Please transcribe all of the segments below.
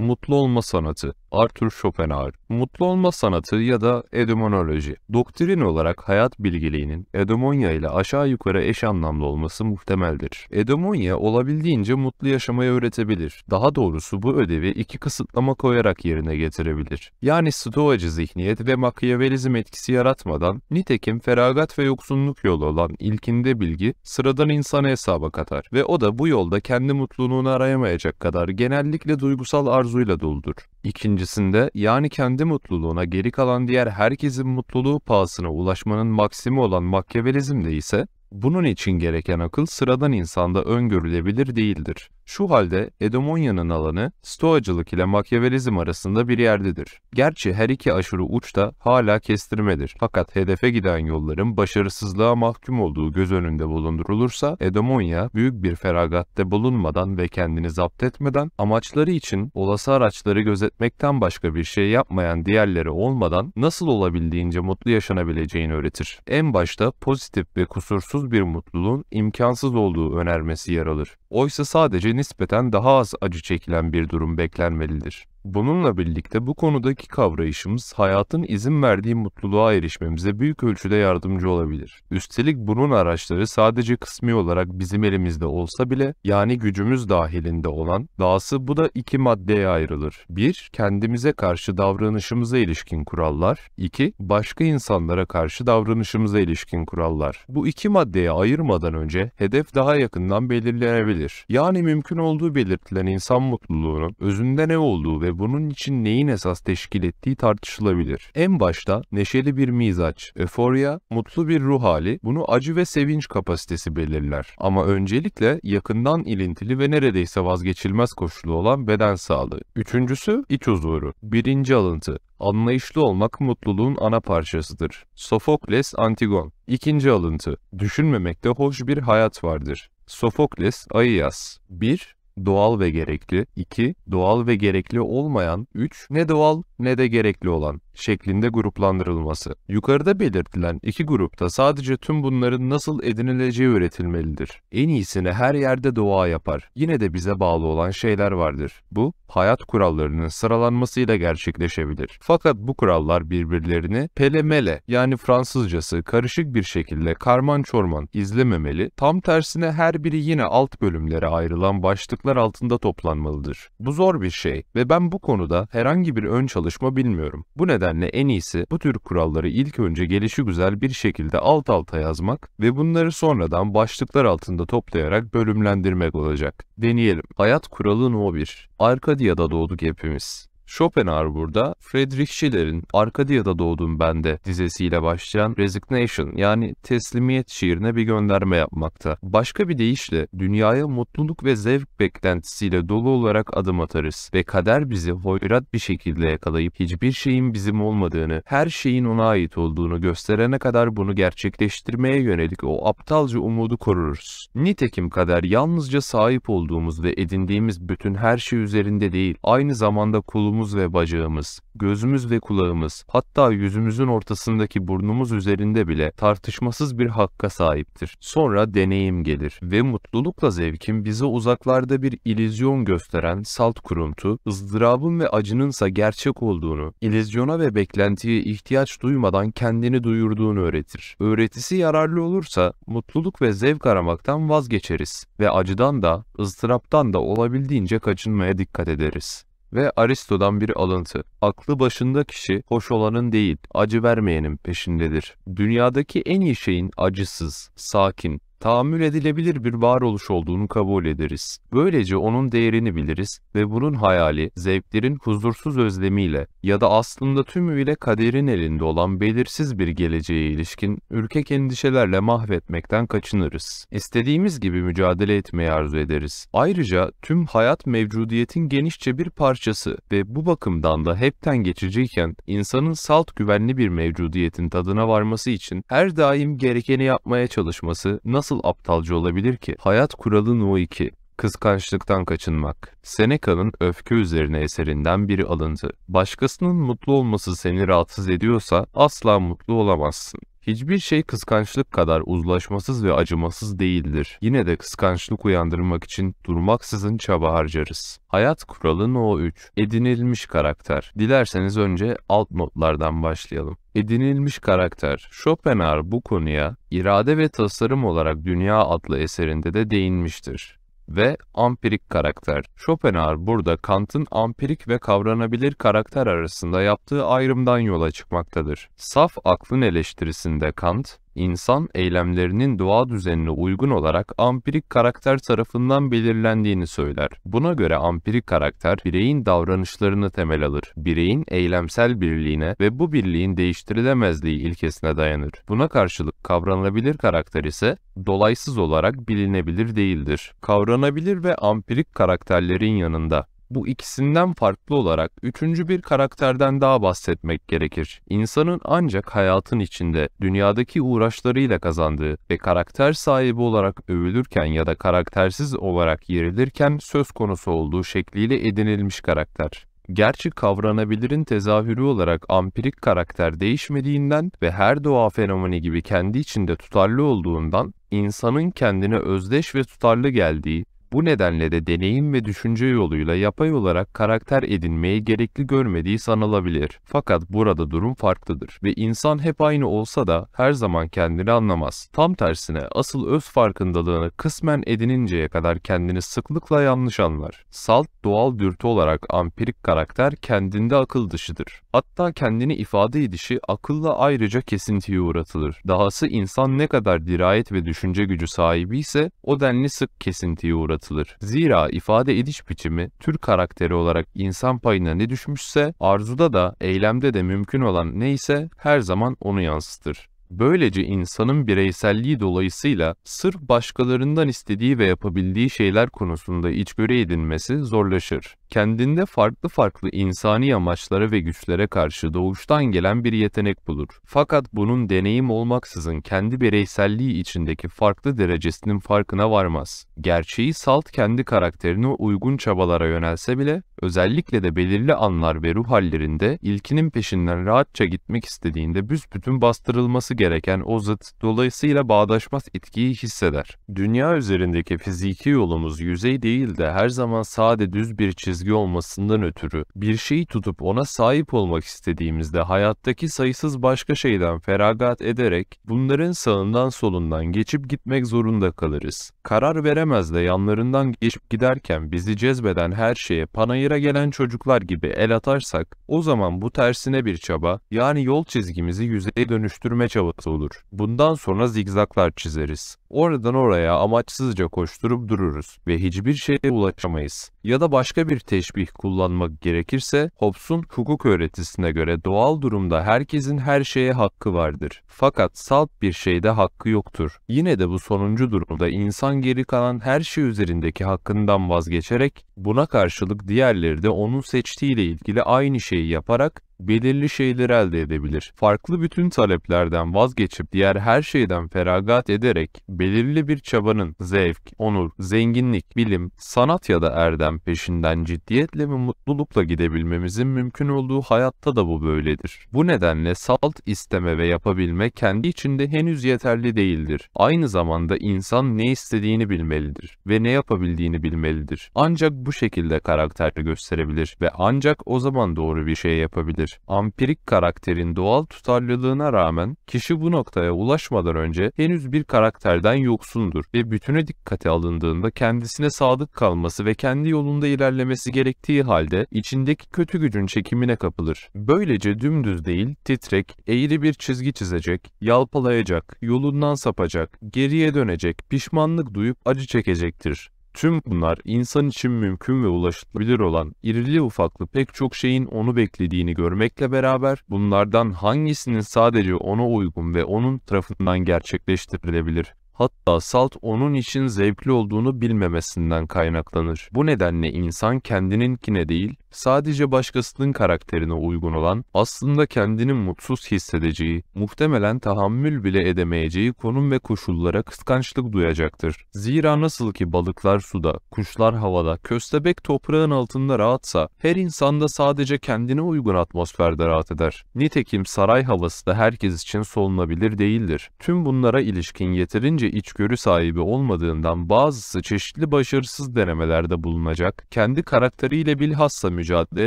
Mutlu Olma Sanatı, Arthur Schopenhauer. Mutlu olma sanatı ya da edemonoloji. Doktrin olarak hayat bilgeliğinin edemonya ile aşağı yukarı eş anlamlı olması muhtemeldir. Edemonya olabildiğince mutlu yaşamayı öğretebilir. Daha doğrusu bu ödevi iki kısıtlama koyarak yerine getirebilir. Yani stoacı zihniyet ve makyavelizm etkisi yaratmadan, nitekim feragat ve yoksunluk yolu olan ilkinde bilgi sıradan insana hesaba katar ve o da bu yolda kendi mutluluğunu arayamayacak kadar genellikle duygusal arzu arzuyla doludur. İkincisinde yani kendi mutluluğuna geri kalan diğer herkesin mutluluğu pahasına ulaşmanın maksimi olan makyavelizmde ise bunun için gereken akıl sıradan insanda öngörülebilir değildir. Şu halde Edomonya'nın alanı Stoacılık ile Makyavelizm arasında bir yerdedir. Gerçi her iki aşırı uçta hala kestirmedir. Fakat hedefe giden yolların başarısızlığa mahkum olduğu göz önünde bulundurulursa Edomonya büyük bir feragatte bulunmadan ve kendini zapt etmeden amaçları için olası araçları gözetmekten başka bir şey yapmayan diğerleri olmadan nasıl olabildiğince mutlu yaşanabileceğini öğretir. En başta pozitif ve kusursuz bir mutluluğun imkansız olduğu önermesi yer alır. Oysa sadece nispeten daha az acı çekilen bir durum beklenmelidir. Bununla birlikte bu konudaki kavrayışımız hayatın izin verdiği mutluluğa erişmemize büyük ölçüde yardımcı olabilir. Üstelik bunun araçları sadece kısmi olarak bizim elimizde olsa bile yani gücümüz dahilinde olan dahası bu da iki maddeye ayrılır. 1. Kendimize karşı davranışımıza ilişkin kurallar. 2. Başka insanlara karşı davranışımıza ilişkin kurallar. Bu iki maddeye ayırmadan önce hedef daha yakından belirlenebilir. Yani mümkün olduğu belirtilen insan mutluluğunun özünde ne olduğu ve ve bunun için neyin esas teşkil ettiği tartışılabilir. En başta neşeli bir mizaç, euforia, mutlu bir ruh hali bunu acı ve sevinç kapasitesi belirler. Ama öncelikle yakından ilintili ve neredeyse vazgeçilmez koşulu olan beden sağlığı. Üçüncüsü iç huzuru. Birinci alıntı. Anlayışlı olmak mutluluğun ana parçasıdır. Sofokles Antigon. İkinci alıntı. Düşünmemekte hoş bir hayat vardır. Sofokles Aias 1 doğal ve gerekli. 2. Doğal ve gerekli olmayan. 3. Ne doğal ne de gerekli olan şeklinde gruplandırılması. Yukarıda belirtilen iki grupta sadece tüm bunların nasıl edinileceği öğretilmelidir. En iyisini her yerde doğa yapar. Yine de bize bağlı olan şeyler vardır. Bu, hayat kurallarının sıralanmasıyla gerçekleşebilir. Fakat bu kurallar birbirlerini pelemele yani Fransızcası karışık bir şekilde karman çorman izlememeli, tam tersine her biri yine alt bölümlere ayrılan başlıklar altında toplanmalıdır. Bu zor bir şey ve ben bu konuda herhangi bir ön çalışma bilmiyorum. Bu nedenle nedenle en iyisi bu tür kuralları ilk önce gelişigüzel bir şekilde alt alta yazmak ve bunları sonradan başlıklar altında toplayarak bölümlendirmek olacak. Deneyelim. Hayat kuralı No 1 Arkadiya'da doğduk hepimiz. Schopenhauer burada Friedrich Schiller'in Arkadiya'da doğdum de dizesiyle başlayan resignation yani teslimiyet şiirine bir gönderme yapmakta. Başka bir deyişle dünyaya mutluluk ve zevk beklentisiyle dolu olarak adım atarız ve kader bizi hoyrat bir şekilde yakalayıp hiçbir şeyin bizim olmadığını, her şeyin ona ait olduğunu gösterene kadar bunu gerçekleştirmeye yönelik o aptalca umudu koruruz. Nitekim kader yalnızca sahip olduğumuz ve edindiğimiz bütün her şey üzerinde değil, aynı zamanda kulumuz kolumuz ve bacağımız, gözümüz ve kulağımız, hatta yüzümüzün ortasındaki burnumuz üzerinde bile tartışmasız bir hakka sahiptir. Sonra deneyim gelir ve mutlulukla zevkin bize uzaklarda bir ilizyon gösteren salt kuruntu, ızdırabın ve acınınsa gerçek olduğunu, ilizyona ve beklentiye ihtiyaç duymadan kendini duyurduğunu öğretir. Öğretisi yararlı olursa mutluluk ve zevk aramaktan vazgeçeriz ve acıdan da, ızdıraptan da olabildiğince kaçınmaya dikkat ederiz ve Aristo'dan bir alıntı. Aklı başında kişi hoş olanın değil, acı vermeyenin peşindedir. Dünyadaki en iyi şeyin acısız, sakin, tahammül edilebilir bir varoluş olduğunu kabul ederiz. Böylece onun değerini biliriz ve bunun hayali, zevklerin huzursuz özlemiyle ya da aslında tümüyle kaderin elinde olan belirsiz bir geleceğe ilişkin ürkek endişelerle mahvetmekten kaçınırız. İstediğimiz gibi mücadele etmeyi arzu ederiz. Ayrıca tüm hayat mevcudiyetin genişçe bir parçası ve bu bakımdan da hepten geçiciyken insanın salt güvenli bir mevcudiyetin tadına varması için her daim gerekeni yapmaya çalışması nasıl nasıl aptalca olabilir ki? Hayat kuralı No 2 Kıskançlıktan kaçınmak. Seneca'nın öfke üzerine eserinden biri alındı. Başkasının mutlu olması seni rahatsız ediyorsa asla mutlu olamazsın. Hiçbir şey kıskançlık kadar uzlaşmasız ve acımasız değildir. Yine de kıskançlık uyandırmak için durmaksızın çaba harcarız. Hayat kuralı No 3. Edinilmiş karakter. Dilerseniz önce alt notlardan başlayalım. Edinilmiş karakter. Schopenhauer bu konuya irade ve tasarım olarak Dünya adlı eserinde de değinmiştir ve ampirik karakter. Schopenhauer burada Kant'ın ampirik ve kavranabilir karakter arasında yaptığı ayrımdan yola çıkmaktadır. Saf aklın eleştirisinde Kant, insan eylemlerinin doğa düzenine uygun olarak ampirik karakter tarafından belirlendiğini söyler. Buna göre ampirik karakter bireyin davranışlarını temel alır. Bireyin eylemsel birliğine ve bu birliğin değiştirilemezliği ilkesine dayanır. Buna karşılık kavranılabilir karakter ise dolaysız olarak bilinebilir değildir. Kavranabilir ve ampirik karakterlerin yanında bu ikisinden farklı olarak üçüncü bir karakterden daha bahsetmek gerekir. İnsanın ancak hayatın içinde dünyadaki uğraşlarıyla kazandığı ve karakter sahibi olarak övülürken ya da karaktersiz olarak yerilirken söz konusu olduğu şekliyle edinilmiş karakter. Gerçi kavranabilirin tezahürü olarak ampirik karakter değişmediğinden ve her doğa fenomeni gibi kendi içinde tutarlı olduğundan insanın kendine özdeş ve tutarlı geldiği bu nedenle de deneyim ve düşünce yoluyla yapay olarak karakter edinmeyi gerekli görmediği sanılabilir. Fakat burada durum farklıdır ve insan hep aynı olsa da her zaman kendini anlamaz. Tam tersine asıl öz farkındalığını kısmen edininceye kadar kendini sıklıkla yanlış anlar. Salt doğal dürtü olarak ampirik karakter kendinde akıl dışıdır. Hatta kendini ifade edişi akılla ayrıca kesintiye uğratılır. Dahası insan ne kadar dirayet ve düşünce gücü sahibi ise o denli sık kesintiye uğratılır yaratılır. Zira ifade ediş biçimi tür karakteri olarak insan payına ne düşmüşse arzuda da eylemde de mümkün olan neyse her zaman onu yansıtır. Böylece insanın bireyselliği dolayısıyla sırf başkalarından istediği ve yapabildiği şeyler konusunda içgörü edinmesi zorlaşır. Kendinde farklı farklı insani amaçlara ve güçlere karşı doğuştan gelen bir yetenek bulur. Fakat bunun deneyim olmaksızın kendi bireyselliği içindeki farklı derecesinin farkına varmaz. Gerçeği salt kendi karakterine uygun çabalara yönelse bile, özellikle de belirli anlar ve ruh hallerinde ilkinin peşinden rahatça gitmek istediğinde büsbütün bastırılması gereken o zıt, dolayısıyla bağdaşmaz itkiyi hisseder. Dünya üzerindeki fiziki yolumuz yüzey değil de her zaman sade düz bir çizgi olmasından ötürü, bir şeyi tutup ona sahip olmak istediğimizde hayattaki sayısız başka şeyden feragat ederek, bunların sağından solundan geçip gitmek zorunda kalırız. Karar veremez de yanlarından geçip giderken bizi cezbeden her şeye panayıra gelen çocuklar gibi el atarsak, o zaman bu tersine bir çaba, yani yol çizgimizi yüzeye dönüştürme çabası havası olur. Bundan sonra zigzaklar çizeriz. Oradan oraya amaçsızca koşturup dururuz ve hiçbir şeye ulaşamayız. Ya da başka bir teşbih kullanmak gerekirse Hobbes'un hukuk öğretisine göre doğal durumda herkesin her şeye hakkı vardır. Fakat salt bir şeyde hakkı yoktur. Yine de bu sonuncu durumda insan geri kalan her şey üzerindeki hakkından vazgeçerek buna karşılık diğerleri de onun seçtiğiyle ilgili aynı şeyi yaparak belirli şeyler elde edebilir. Farklı bütün taleplerden vazgeçip diğer her şeyden feragat ederek belirli bir çabanın zevk, onur, zenginlik, bilim, sanat ya da erdem peşinden ciddiyetle ve mutlulukla gidebilmemizin mümkün olduğu hayatta da bu böyledir. Bu nedenle salt isteme ve yapabilme kendi içinde henüz yeterli değildir. Aynı zamanda insan ne istediğini bilmelidir ve ne yapabildiğini bilmelidir. Ancak bu şekilde karakter gösterebilir ve ancak o zaman doğru bir şey yapabilir gerekir. Ampirik karakterin doğal tutarlılığına rağmen kişi bu noktaya ulaşmadan önce henüz bir karakterden yoksundur ve bütüne dikkate alındığında kendisine sadık kalması ve kendi yolunda ilerlemesi gerektiği halde içindeki kötü gücün çekimine kapılır. Böylece dümdüz değil, titrek, eğri bir çizgi çizecek, yalpalayacak, yolundan sapacak, geriye dönecek, pişmanlık duyup acı çekecektir. Tüm bunlar insan için mümkün ve ulaşılabilir olan irili ufaklı pek çok şeyin onu beklediğini görmekle beraber bunlardan hangisinin sadece ona uygun ve onun tarafından gerçekleştirilebilir? Hatta salt onun için zevkli olduğunu bilmemesinden kaynaklanır. Bu nedenle insan kendininkine değil, Sadece başkasının karakterine uygun olan, aslında kendini mutsuz hissedeceği, muhtemelen tahammül bile edemeyeceği konum ve koşullara kıskançlık duyacaktır. Zira nasıl ki balıklar suda, kuşlar havada, köstebek toprağın altında rahatsa, her insanda sadece kendine uygun atmosferde rahat eder. Nitekim saray havası da herkes için solunabilir değildir. Tüm bunlara ilişkin yeterince içgörü sahibi olmadığından bazısı çeşitli başarısız denemelerde bulunacak, kendi karakteriyle bilhassa mücadele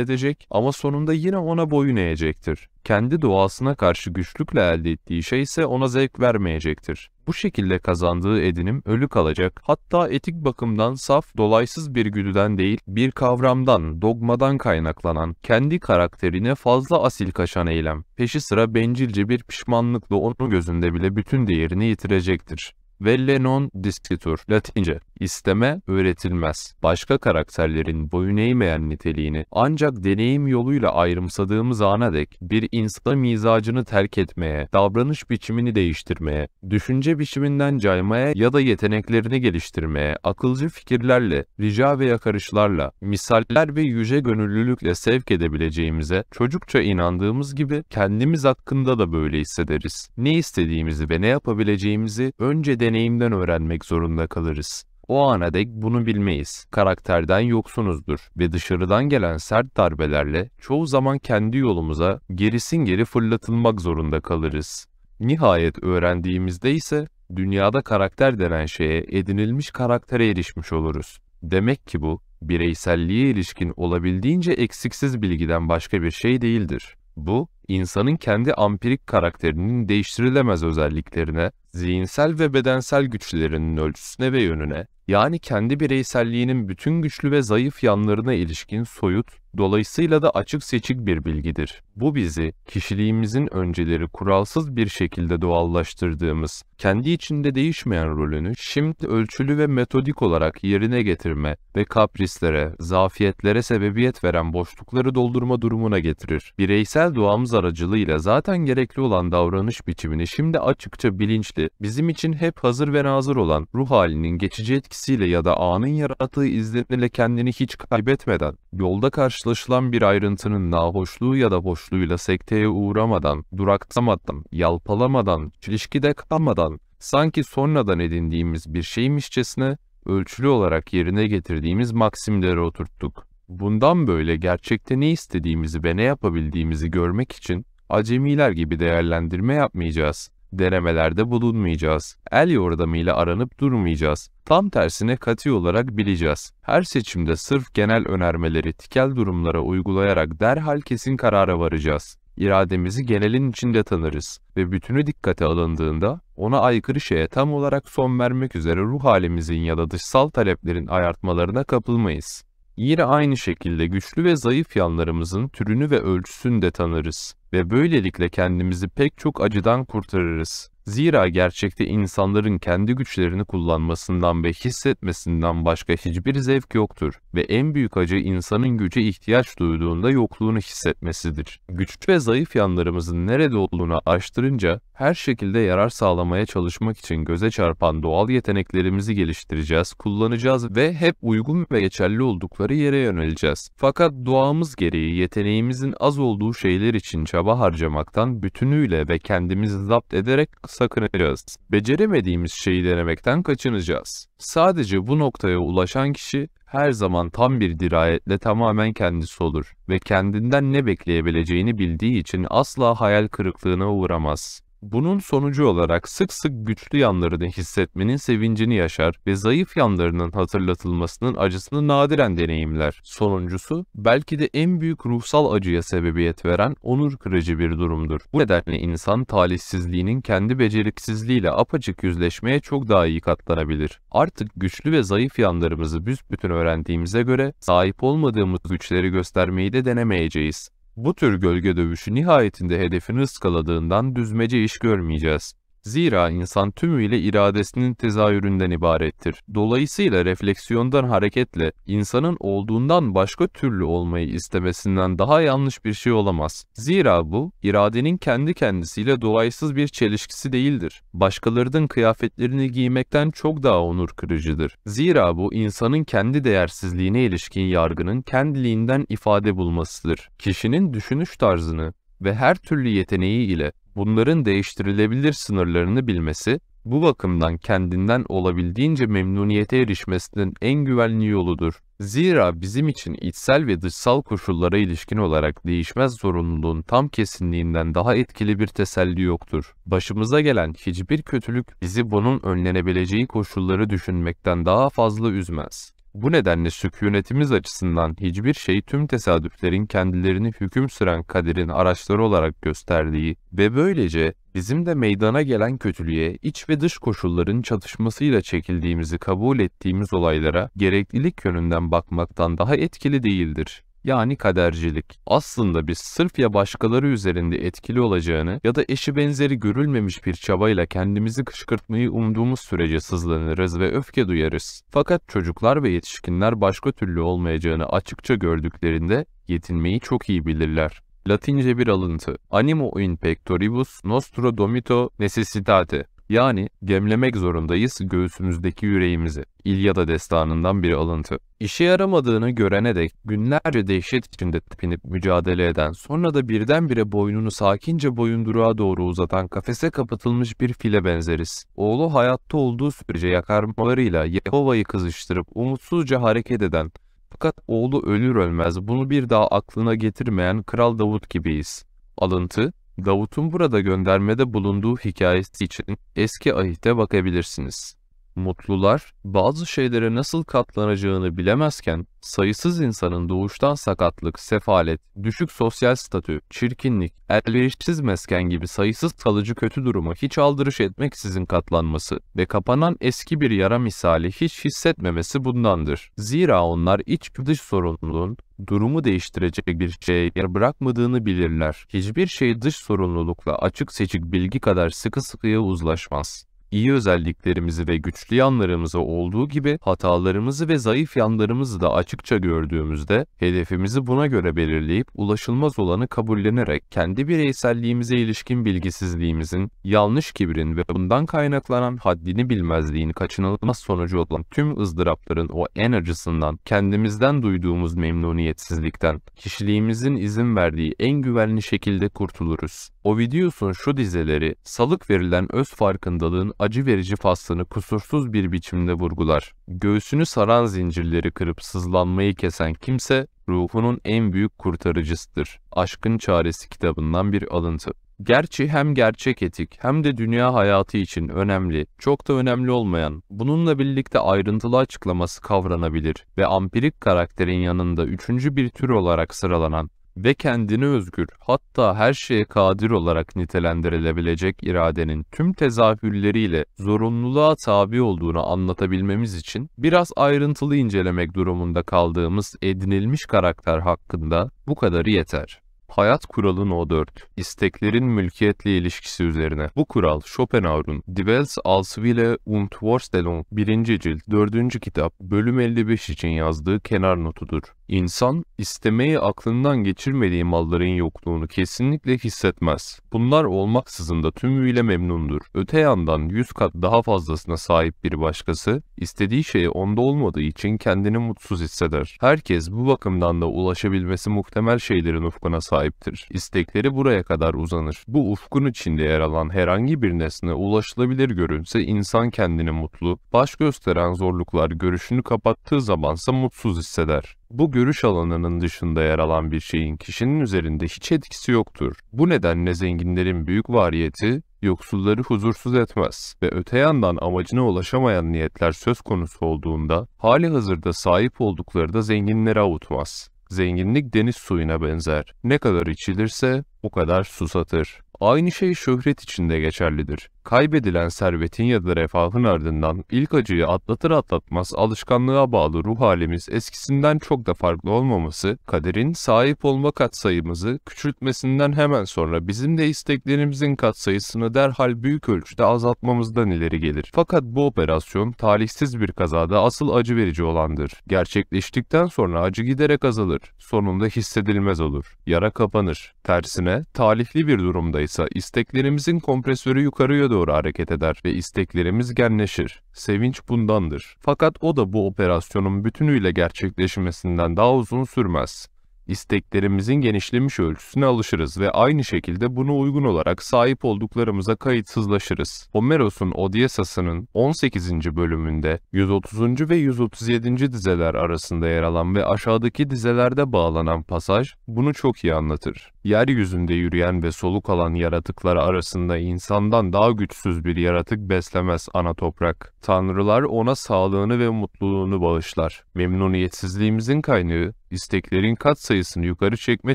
edecek ama sonunda yine ona boyun eğecektir. Kendi doğasına karşı güçlükle elde ettiği şey ise ona zevk vermeyecektir. Bu şekilde kazandığı edinim ölü kalacak, hatta etik bakımdan saf, dolaysız bir güdüden değil, bir kavramdan, dogmadan kaynaklanan, kendi karakterine fazla asil kaşan eylem, peşi sıra bencilce bir pişmanlıkla onun gözünde bile bütün değerini yitirecektir ve le non discitur Latince isteme öğretilmez. Başka karakterlerin boyun eğmeyen niteliğini ancak deneyim yoluyla ayrımsadığımız ana dek bir insan mizacını terk etmeye, davranış biçimini değiştirmeye, düşünce biçiminden caymaya ya da yeteneklerini geliştirmeye, akılcı fikirlerle, rica ve yakarışlarla, misaller ve yüce gönüllülükle sevk edebileceğimize çocukça inandığımız gibi kendimiz hakkında da böyle hissederiz. Ne istediğimizi ve ne yapabileceğimizi önce deneyim deneyimden öğrenmek zorunda kalırız. O ana dek bunu bilmeyiz. Karakterden yoksunuzdur ve dışarıdan gelen sert darbelerle çoğu zaman kendi yolumuza gerisin geri fırlatılmak zorunda kalırız. Nihayet öğrendiğimizde ise dünyada karakter denen şeye edinilmiş karaktere erişmiş oluruz. Demek ki bu bireyselliğe ilişkin olabildiğince eksiksiz bilgiden başka bir şey değildir. Bu, insanın kendi ampirik karakterinin değiştirilemez özelliklerine, zihinsel ve bedensel güçlerinin ölçüsüne ve yönüne, yani kendi bireyselliğinin bütün güçlü ve zayıf yanlarına ilişkin soyut, Dolayısıyla da açık seçik bir bilgidir. Bu bizi, kişiliğimizin önceleri kuralsız bir şekilde doğallaştırdığımız, kendi içinde değişmeyen rolünü şimdi ölçülü ve metodik olarak yerine getirme ve kaprislere, zafiyetlere sebebiyet veren boşlukları doldurma durumuna getirir. Bireysel doğamız aracılığıyla zaten gerekli olan davranış biçimini şimdi açıkça bilinçli, bizim için hep hazır ve nazır olan ruh halinin geçici etkisiyle ya da anın yarattığı izlenimle kendini hiç kaybetmeden, yolda karşı karşılaşılan bir ayrıntının nahoşluğu ya da hoşluğuyla sekteye uğramadan, duraksamadan, yalpalamadan, çelişkide kalmadan, sanki sonradan edindiğimiz bir şeymişçesine ölçülü olarak yerine getirdiğimiz maksimlere oturttuk. Bundan böyle gerçekte ne istediğimizi ve ne yapabildiğimizi görmek için acemiler gibi değerlendirme yapmayacağız denemelerde bulunmayacağız. El yordamıyla aranıp durmayacağız. Tam tersine katı olarak bileceğiz. Her seçimde sırf genel önermeleri tikel durumlara uygulayarak derhal kesin karara varacağız. İrademizi genelin içinde tanırız ve bütünü dikkate alındığında ona aykırı şeye tam olarak son vermek üzere ruh halimizin ya da dışsal taleplerin ayartmalarına kapılmayız. Yine aynı şekilde güçlü ve zayıf yanlarımızın türünü ve ölçüsünü de tanırız ve böylelikle kendimizi pek çok acıdan kurtarırız. Zira gerçekte insanların kendi güçlerini kullanmasından ve hissetmesinden başka hiçbir zevk yoktur ve en büyük acı insanın güce ihtiyaç duyduğunda yokluğunu hissetmesidir. Güçlü ve zayıf yanlarımızın nerede olduğunu araştırınca her şekilde yarar sağlamaya çalışmak için göze çarpan doğal yeteneklerimizi geliştireceğiz, kullanacağız ve hep uygun ve geçerli oldukları yere yöneleceğiz. Fakat doğamız gereği yeteneğimizin az olduğu şeyler için çaba harcamaktan bütünüyle ve kendimizi zapt ederek sakınacağız. Beceremediğimiz şeyi denemekten kaçınacağız. Sadece bu noktaya ulaşan kişi her zaman tam bir dirayetle tamamen kendisi olur ve kendinden ne bekleyebileceğini bildiği için asla hayal kırıklığına uğramaz. Bunun sonucu olarak sık sık güçlü yanlarını hissetmenin sevincini yaşar ve zayıf yanlarının hatırlatılmasının acısını nadiren deneyimler. Sonuncusu, belki de en büyük ruhsal acıya sebebiyet veren onur kırıcı bir durumdur. Bu nedenle insan talihsizliğinin kendi beceriksizliğiyle apaçık yüzleşmeye çok daha iyi katlanabilir. Artık güçlü ve zayıf yanlarımızı büsbütün öğrendiğimize göre sahip olmadığımız güçleri göstermeyi de denemeyeceğiz. Bu tür gölge dövüşü nihayetinde hedefini ıskaladığından düzmece iş görmeyeceğiz. Zira insan tümüyle iradesinin tezahüründen ibarettir. Dolayısıyla refleksiyondan hareketle insanın olduğundan başka türlü olmayı istemesinden daha yanlış bir şey olamaz. Zira bu iradenin kendi kendisiyle dolaysız bir çelişkisi değildir. Başkalarının kıyafetlerini giymekten çok daha onur kırıcıdır. Zira bu insanın kendi değersizliğine ilişkin yargının kendiliğinden ifade bulmasıdır. Kişinin düşünüş tarzını ve her türlü yeteneği ile bunların değiştirilebilir sınırlarını bilmesi, bu bakımdan kendinden olabildiğince memnuniyete erişmesinin en güvenli yoludur. Zira bizim için içsel ve dışsal koşullara ilişkin olarak değişmez zorunluluğun tam kesinliğinden daha etkili bir teselli yoktur. Başımıza gelen hiçbir kötülük bizi bunun önlenebileceği koşulları düşünmekten daha fazla üzmez. Bu nedenle sükûnetimiz açısından hiçbir şey tüm tesadüflerin kendilerini hüküm süren kaderin araçları olarak gösterdiği ve böylece bizim de meydana gelen kötülüğe iç ve dış koşulların çatışmasıyla çekildiğimizi kabul ettiğimiz olaylara gereklilik yönünden bakmaktan daha etkili değildir yani kadercilik. Aslında biz sırf ya başkaları üzerinde etkili olacağını ya da eşi benzeri görülmemiş bir çabayla kendimizi kışkırtmayı umduğumuz sürece sızlanırız ve öfke duyarız. Fakat çocuklar ve yetişkinler başka türlü olmayacağını açıkça gördüklerinde yetinmeyi çok iyi bilirler. Latince bir alıntı. Animo in pectoribus nostro domito necessitate. Yani, gemlemek zorundayız göğsümüzdeki yüreğimizi. İlyada destanından bir alıntı. İşe yaramadığını görene dek günlerce dehşet içinde tepinip mücadele eden, sonra da birdenbire boynunu sakince boyunduruğa doğru uzatan kafese kapatılmış bir file benzeriz. Oğlu hayatta olduğu sürece yakarmalarıyla Yehova'yı kızıştırıp umutsuzca hareket eden, fakat oğlu ölür ölmez bunu bir daha aklına getirmeyen Kral Davut gibiyiz. Alıntı Davut'un burada göndermede bulunduğu hikayesi için eski ahite bakabilirsiniz. Mutlular bazı şeylere nasıl katlanacağını bilemezken sayısız insanın doğuştan sakatlık, sefalet, düşük sosyal statü, çirkinlik, elverişsiz mesken gibi sayısız kalıcı kötü duruma hiç aldırış etmeksizin katlanması ve kapanan eski bir yara misali hiç hissetmemesi bundandır. Zira onlar iç dış sorumluluğun durumu değiştirecek bir şey yer bırakmadığını bilirler. Hiçbir şey dış sorumlulukla açık seçik bilgi kadar sıkı sıkıya uzlaşmaz iyi özelliklerimizi ve güçlü yanlarımızı olduğu gibi hatalarımızı ve zayıf yanlarımızı da açıkça gördüğümüzde hedefimizi buna göre belirleyip ulaşılmaz olanı kabullenerek kendi bireyselliğimize ilişkin bilgisizliğimizin, yanlış kibrin ve bundan kaynaklanan haddini bilmezliğin kaçınılmaz sonucu olan tüm ızdırapların o en acısından, kendimizden duyduğumuz memnuniyetsizlikten, kişiliğimizin izin verdiği en güvenli şekilde kurtuluruz. O videosun şu dizeleri, salık verilen öz farkındalığın acı verici faslını kusursuz bir biçimde vurgular. Göğsünü saran zincirleri kırıp sızlanmayı kesen kimse ruhunun en büyük kurtarıcısıdır. Aşkın Çaresi kitabından bir alıntı. Gerçi hem gerçek etik hem de dünya hayatı için önemli, çok da önemli olmayan, bununla birlikte ayrıntılı açıklaması kavranabilir ve ampirik karakterin yanında üçüncü bir tür olarak sıralanan ve kendini özgür hatta her şeye kadir olarak nitelendirilebilecek iradenin tüm tezahürleriyle zorunluluğa tabi olduğunu anlatabilmemiz için biraz ayrıntılı incelemek durumunda kaldığımız edinilmiş karakter hakkında bu kadarı yeter. Hayat kuralı no 4. İsteklerin mülkiyetle ilişkisi üzerine. Bu kural Schopenhauer'un Die Alsvile als und Vorstellung 1. cilt 4. kitap bölüm 55 için yazdığı kenar notudur. İnsan, istemeyi aklından geçirmediği malların yokluğunu kesinlikle hissetmez. Bunlar olmaksızın da tümüyle memnundur. Öte yandan yüz kat daha fazlasına sahip bir başkası, istediği şey onda olmadığı için kendini mutsuz hisseder. Herkes bu bakımdan da ulaşabilmesi muhtemel şeylerin ufkuna sahiptir. İstekleri buraya kadar uzanır. Bu ufkun içinde yer alan herhangi bir nesne ulaşılabilir görünse insan kendini mutlu, baş gösteren zorluklar görüşünü kapattığı zamansa mutsuz hisseder bu görüş alanının dışında yer alan bir şeyin kişinin üzerinde hiç etkisi yoktur. Bu nedenle zenginlerin büyük variyeti yoksulları huzursuz etmez ve öte yandan amacına ulaşamayan niyetler söz konusu olduğunda hali hazırda sahip oldukları da zenginlere avutmaz. Zenginlik deniz suyuna benzer. Ne kadar içilirse o kadar susatır. Aynı şey şöhret için de geçerlidir. Kaybedilen servetin ya da refahın ardından ilk acıyı atlatır atlatmaz alışkanlığa bağlı ruh halimiz eskisinden çok da farklı olmaması, kaderin sahip olma katsayımızı küçültmesinden hemen sonra bizim de isteklerimizin katsayısını derhal büyük ölçüde azaltmamızdan ileri gelir. Fakat bu operasyon talihsiz bir kazada asıl acı verici olandır. Gerçekleştikten sonra acı giderek azalır, sonunda hissedilmez olur, yara kapanır. Tersine talihli bir durumdaysa isteklerimizin kompresörü yukarıya doğru hareket eder ve isteklerimiz genleşir. Sevinç bundandır. Fakat o da bu operasyonun bütünüyle gerçekleşmesinden daha uzun sürmez. İsteklerimizin genişlemiş ölçüsüne alışırız ve aynı şekilde bunu uygun olarak sahip olduklarımıza kayıtsızlaşırız. Homeros'un Odysseus'ının 18. bölümünde 130. ve 137. dizeler arasında yer alan ve aşağıdaki dizelerde bağlanan pasaj bunu çok iyi anlatır. Yeryüzünde yürüyen ve soluk alan yaratıklar arasında insandan daha güçsüz bir yaratık beslemez ana toprak. Tanrılar ona sağlığını ve mutluluğunu bağışlar. Memnuniyetsizliğimizin kaynağı isteklerin sayısını yukarı çekme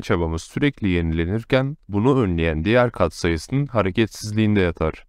çabamız sürekli yenilenirken bunu önleyen diğer kat sayısının hareketsizliğinde yatar.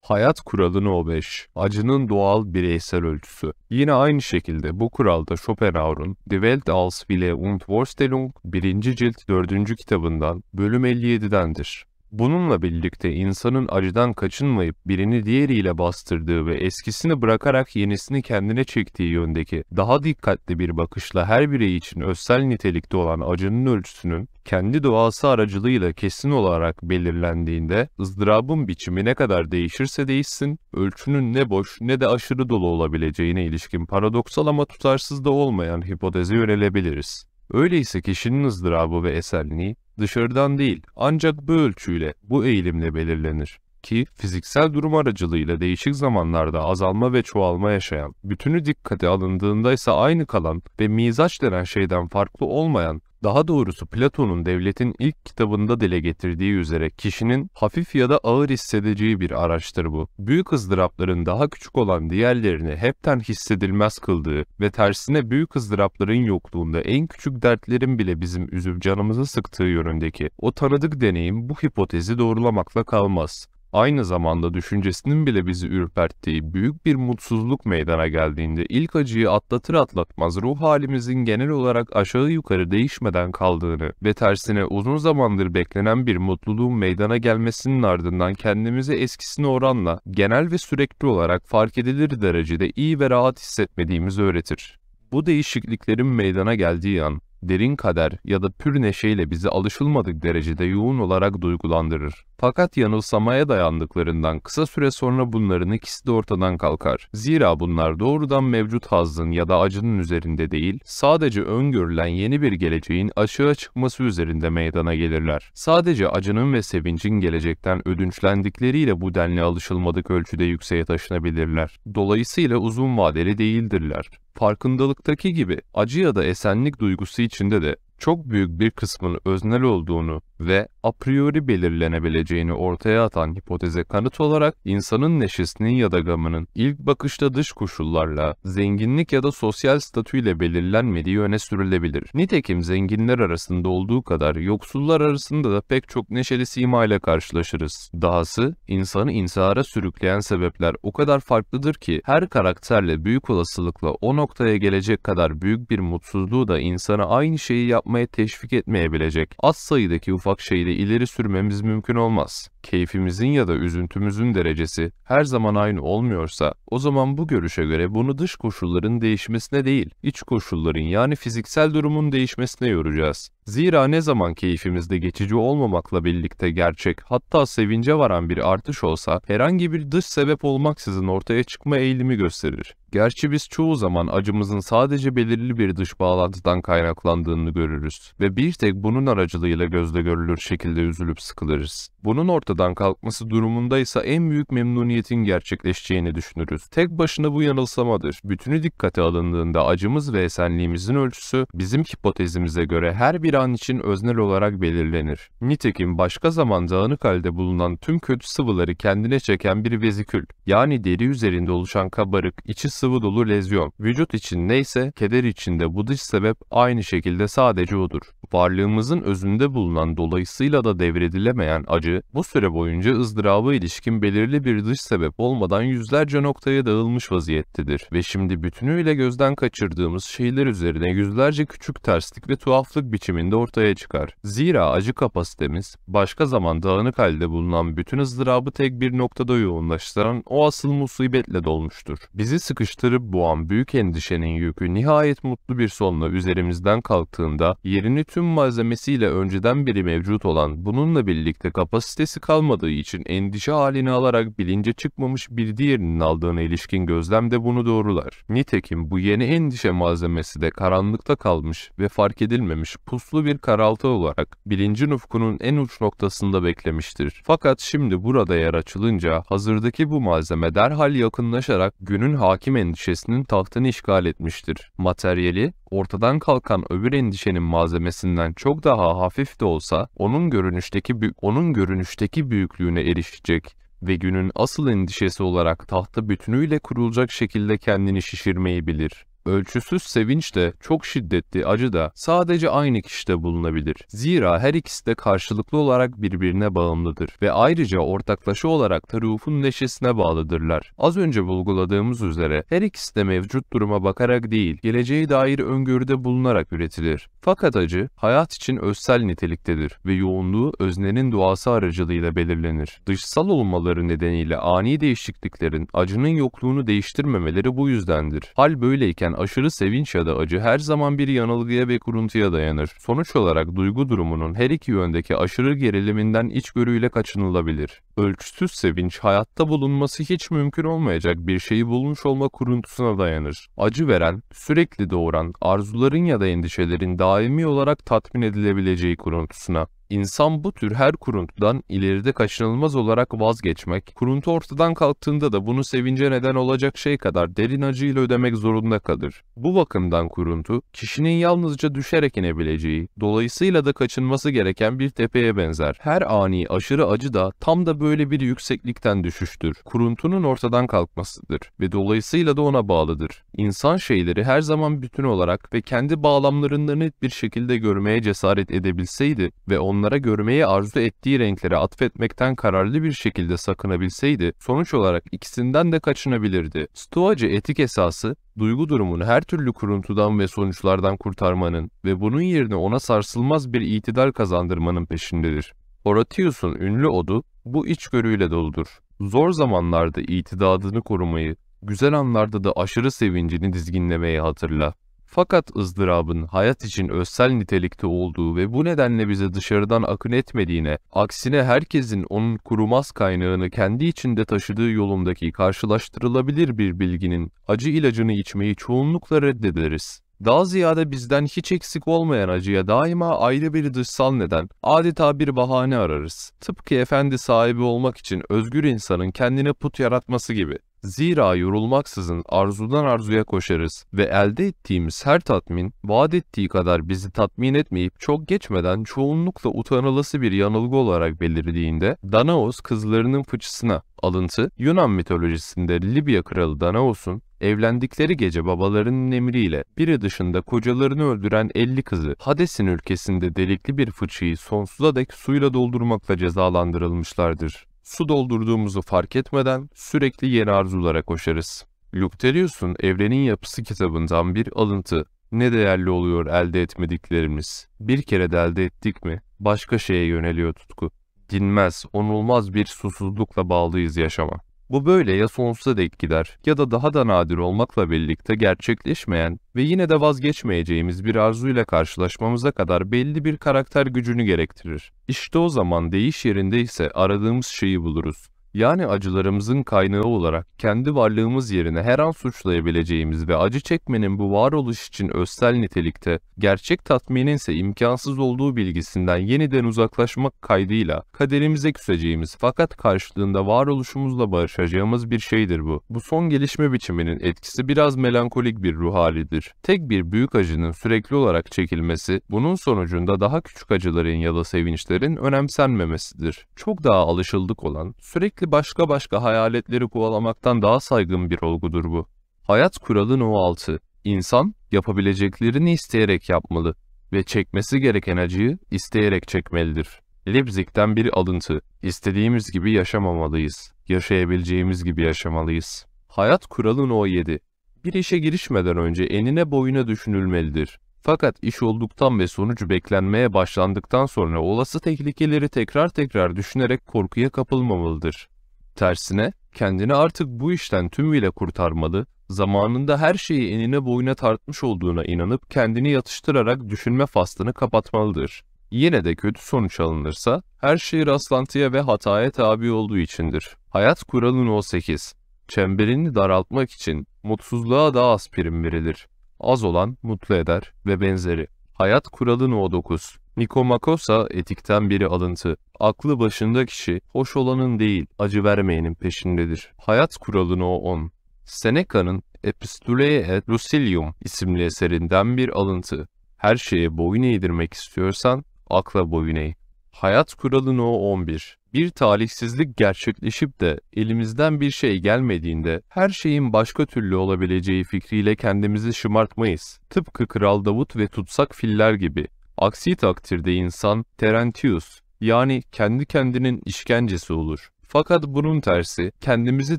Hayat kuralı No 5, acının doğal bireysel ölçüsü. Yine aynı şekilde bu kuralda Schopenhauer'un Die Welt als Wille und Vorstellung 1. cilt 4. kitabından bölüm 57'dendir. Bununla birlikte insanın acıdan kaçınmayıp birini diğeriyle bastırdığı ve eskisini bırakarak yenisini kendine çektiği yöndeki daha dikkatli bir bakışla her birey için özsel nitelikte olan acının ölçüsünün kendi doğası aracılığıyla kesin olarak belirlendiğinde ızdırabın biçimi ne kadar değişirse değişsin, ölçünün ne boş ne de aşırı dolu olabileceğine ilişkin paradoksal ama tutarsız da olmayan hipoteze yönelebiliriz. Öyleyse kişinin ızdırabı ve esenliği dışarıdan değil ancak bu ölçüyle, bu eğilimle belirlenir ki fiziksel durum aracılığıyla değişik zamanlarda azalma ve çoğalma yaşayan, bütünü dikkate alındığında ise aynı kalan ve mizaç denen şeyden farklı olmayan daha doğrusu Platon'un devletin ilk kitabında dile getirdiği üzere kişinin hafif ya da ağır hissedeceği bir araçtır bu. Büyük ızdırapların daha küçük olan diğerlerini hepten hissedilmez kıldığı ve tersine büyük ızdırapların yokluğunda en küçük dertlerin bile bizim üzüp canımızı sıktığı yönündeki o tanıdık deneyim bu hipotezi doğrulamakla kalmaz aynı zamanda düşüncesinin bile bizi ürperttiği büyük bir mutsuzluk meydana geldiğinde ilk acıyı atlatır atlatmaz ruh halimizin genel olarak aşağı yukarı değişmeden kaldığını ve tersine uzun zamandır beklenen bir mutluluğun meydana gelmesinin ardından kendimizi eskisine oranla genel ve sürekli olarak fark edilir derecede iyi ve rahat hissetmediğimizi öğretir. Bu değişikliklerin meydana geldiği an derin kader ya da pür neşeyle bizi alışılmadık derecede yoğun olarak duygulandırır. Fakat yanılsamaya dayandıklarından kısa süre sonra bunların ikisi de ortadan kalkar. Zira bunlar doğrudan mevcut hazın ya da acının üzerinde değil, sadece öngörülen yeni bir geleceğin açığa çıkması üzerinde meydana gelirler. Sadece acının ve sevincin gelecekten ödünçlendikleriyle bu denli alışılmadık ölçüde yükseğe taşınabilirler. Dolayısıyla uzun vadeli değildirler farkındalıktaki gibi acı ya da esenlik duygusu içinde de çok büyük bir kısmın öznel olduğunu ve a priori belirlenebileceğini ortaya atan hipoteze kanıt olarak insanın neşesinin ya da gamının ilk bakışta dış koşullarla, zenginlik ya da sosyal statüyle belirlenmediği öne sürülebilir. Nitekim zenginler arasında olduğu kadar yoksullar arasında da pek çok neşeli sima ile karşılaşırız. Dahası insanı insara sürükleyen sebepler o kadar farklıdır ki her karakterle büyük olasılıkla o noktaya gelecek kadar büyük bir mutsuzluğu da insanı aynı şeyi yapmaya teşvik etmeyebilecek az sayıdaki ufak mutlak şeyi ileri sürmemiz mümkün olmaz keyfimizin ya da üzüntümüzün derecesi her zaman aynı olmuyorsa, o zaman bu görüşe göre bunu dış koşulların değişmesine değil, iç koşulların yani fiziksel durumun değişmesine yoracağız. Zira ne zaman keyfimizde geçici olmamakla birlikte gerçek, hatta sevince varan bir artış olsa, herhangi bir dış sebep olmaksızın ortaya çıkma eğilimi gösterir. Gerçi biz çoğu zaman acımızın sadece belirli bir dış bağlantıdan kaynaklandığını görürüz ve bir tek bunun aracılığıyla gözle görülür şekilde üzülüp sıkılırız. Bunun ortaya ortadan kalkması durumundaysa en büyük memnuniyetin gerçekleşeceğini düşünürüz. Tek başına bu yanılsamadır. Bütünü dikkate alındığında acımız ve esenliğimizin ölçüsü bizim hipotezimize göre her bir an için öznel olarak belirlenir. Nitekim başka zaman dağınık halde bulunan tüm kötü sıvıları kendine çeken bir vezikül, yani deri üzerinde oluşan kabarık, içi sıvı dolu lezyon, vücut için neyse keder içinde bu dış sebep aynı şekilde sadece odur. Varlığımızın özünde bulunan dolayısıyla da devredilemeyen acı bu süre süre boyunca ızdıraba ilişkin belirli bir dış sebep olmadan yüzlerce noktaya dağılmış vaziyettedir ve şimdi bütünüyle gözden kaçırdığımız şeyler üzerine yüzlerce küçük terslik ve tuhaflık biçiminde ortaya çıkar. Zira acı kapasitemiz, başka zaman dağınık halde bulunan bütün ızdırabı tek bir noktada yoğunlaştıran o asıl musibetle dolmuştur. Bizi sıkıştırıp boğan büyük endişenin yükü nihayet mutlu bir sonla üzerimizden kalktığında yerini tüm malzemesiyle önceden biri mevcut olan bununla birlikte kapasitesi kalmadığı için endişe halini alarak bilince çıkmamış bir diğerinin aldığına ilişkin gözlem de bunu doğrular. Nitekim bu yeni endişe malzemesi de karanlıkta kalmış ve fark edilmemiş puslu bir karaltı olarak bilincin ufkunun en uç noktasında beklemiştir. Fakat şimdi burada yer açılınca hazırdaki bu malzeme derhal yakınlaşarak günün hakim endişesinin tahtını işgal etmiştir. Materyali, ortadan kalkan öbür endişenin malzemesinden çok daha hafif de olsa onun görünüşteki onun görünüşteki eski büyüklüğüne erişecek ve günün asıl endişesi olarak tahta bütünüyle kurulacak şekilde kendini şişirmeyi bilir. Ölçüsüz sevinç de, çok şiddetli acı da sadece aynı kişide bulunabilir. Zira her ikisi de karşılıklı olarak birbirine bağımlıdır ve ayrıca ortaklaşa olarak da ruhun neşesine bağlıdırlar. Az önce bulguladığımız üzere her ikisi de mevcut duruma bakarak değil, geleceğe dair öngörüde bulunarak üretilir. Fakat acı, hayat için özsel niteliktedir ve yoğunluğu öznenin duası aracılığıyla belirlenir. Dışsal olmaları nedeniyle ani değişikliklerin acının yokluğunu değiştirmemeleri bu yüzdendir. Hal böyleyken aşırı sevinç ya da acı her zaman bir yanılgıya ve kuruntuya dayanır. Sonuç olarak duygu durumunun her iki yöndeki aşırı geriliminden içgörüyle kaçınılabilir. Ölçüsüz sevinç hayatta bulunması hiç mümkün olmayacak bir şeyi bulmuş olma kuruntusuna dayanır. Acı veren, sürekli doğuran, arzuların ya da endişelerin daimi olarak tatmin edilebileceği kuruntusuna. İnsan bu tür her kuruntudan ileride kaçınılmaz olarak vazgeçmek, kuruntu ortadan kalktığında da bunu sevince neden olacak şey kadar derin acıyla ödemek zorunda kalır. Bu bakımdan kuruntu, kişinin yalnızca düşerek inebileceği, dolayısıyla da kaçınması gereken bir tepeye benzer. Her ani aşırı acı da tam da böyle bir yükseklikten düşüştür. Kuruntunun ortadan kalkmasıdır ve dolayısıyla da ona bağlıdır. İnsan şeyleri her zaman bütün olarak ve kendi bağlamlarında net bir şekilde görmeye cesaret edebilseydi ve onları onlara görmeyi arzu ettiği renklere atfetmekten kararlı bir şekilde sakınabilseydi, sonuç olarak ikisinden de kaçınabilirdi. Stoacı etik esası, duygu durumunu her türlü kuruntudan ve sonuçlardan kurtarmanın ve bunun yerine ona sarsılmaz bir itidal kazandırmanın peşindedir. Horatius'un ünlü odu bu içgörüyle doludur. Zor zamanlarda itidadını korumayı, güzel anlarda da aşırı sevincini dizginlemeyi hatırla. Fakat ızdırabın hayat için özsel nitelikte olduğu ve bu nedenle bize dışarıdan akın etmediğine, aksine herkesin onun kurumaz kaynağını kendi içinde taşıdığı yolundaki karşılaştırılabilir bir bilginin acı ilacını içmeyi çoğunlukla reddederiz. Daha ziyade bizden hiç eksik olmayan acıya daima ayrı bir dışsal neden, adeta bir bahane ararız. Tıpkı efendi sahibi olmak için özgür insanın kendine put yaratması gibi. Zira yorulmaksızın arzudan arzuya koşarız ve elde ettiğimiz her tatmin vaat ettiği kadar bizi tatmin etmeyip çok geçmeden çoğunlukla utanılası bir yanılgı olarak belirdiğinde Danaos kızlarının fıçısına alıntı Yunan mitolojisinde Libya kralı Danaos'un evlendikleri gece babalarının emriyle biri dışında kocalarını öldüren 50 kızı Hades'in ülkesinde delikli bir fıçıyı sonsuza dek suyla doldurmakla cezalandırılmışlardır. Su doldurduğumuzu fark etmeden sürekli yeni arzulara koşarız. Lucterius'un Evrenin Yapısı kitabından bir alıntı. Ne değerli oluyor elde etmediklerimiz. Bir kere de elde ettik mi başka şeye yöneliyor tutku. Dinmez, onulmaz bir susuzlukla bağlıyız yaşama. Bu böyle ya sonsuza dek gider ya da daha da nadir olmakla birlikte gerçekleşmeyen ve yine de vazgeçmeyeceğimiz bir arzuyla karşılaşmamıza kadar belli bir karakter gücünü gerektirir. İşte o zaman değiş yerinde ise aradığımız şeyi buluruz yani acılarımızın kaynağı olarak kendi varlığımız yerine her an suçlayabileceğimiz ve acı çekmenin bu varoluş için özsel nitelikte, gerçek tatminin ise imkansız olduğu bilgisinden yeniden uzaklaşmak kaydıyla kaderimize küseceğimiz fakat karşılığında varoluşumuzla barışacağımız bir şeydir bu. Bu son gelişme biçiminin etkisi biraz melankolik bir ruh halidir. Tek bir büyük acının sürekli olarak çekilmesi, bunun sonucunda daha küçük acıların ya da sevinçlerin önemsenmemesidir. Çok daha alışıldık olan, sürekli sürekli başka başka hayaletleri kovalamaktan daha saygın bir olgudur bu. Hayat kuralı no 6. İnsan yapabileceklerini isteyerek yapmalı ve çekmesi gereken acıyı isteyerek çekmelidir. Leipzig'ten bir alıntı. İstediğimiz gibi yaşamamalıyız. Yaşayabileceğimiz gibi yaşamalıyız. Hayat kuralı no 7. Bir işe girişmeden önce enine boyuna düşünülmelidir. Fakat iş olduktan ve sonucu beklenmeye başlandıktan sonra olası tehlikeleri tekrar tekrar düşünerek korkuya kapılmamalıdır. Tersine, kendini artık bu işten tümüyle kurtarmalı, zamanında her şeyi enine boyuna tartmış olduğuna inanıp kendini yatıştırarak düşünme faslını kapatmalıdır. Yine de kötü sonuç alınırsa, her şey rastlantıya ve hataya tabi olduğu içindir. Hayat kuralın 18. Çemberini daraltmak için mutsuzluğa daha az prim verilir az olan mutlu eder ve benzeri. Hayat kuralı no 9. Nikomakosa etikten biri alıntı. Aklı başında kişi hoş olanın değil acı vermeyenin peşindedir. Hayat kuralı no 10. Seneca'nın Epistulae et Lucilium isimli eserinden bir alıntı. Her şeye boyun eğdirmek istiyorsan akla boyun eğ. Hayat kuralı No 11 Bir talihsizlik gerçekleşip de elimizden bir şey gelmediğinde her şeyin başka türlü olabileceği fikriyle kendimizi şımartmayız. Tıpkı Kral Davut ve tutsak filler gibi. Aksi takdirde insan Terentius yani kendi kendinin işkencesi olur. Fakat bunun tersi, kendimizi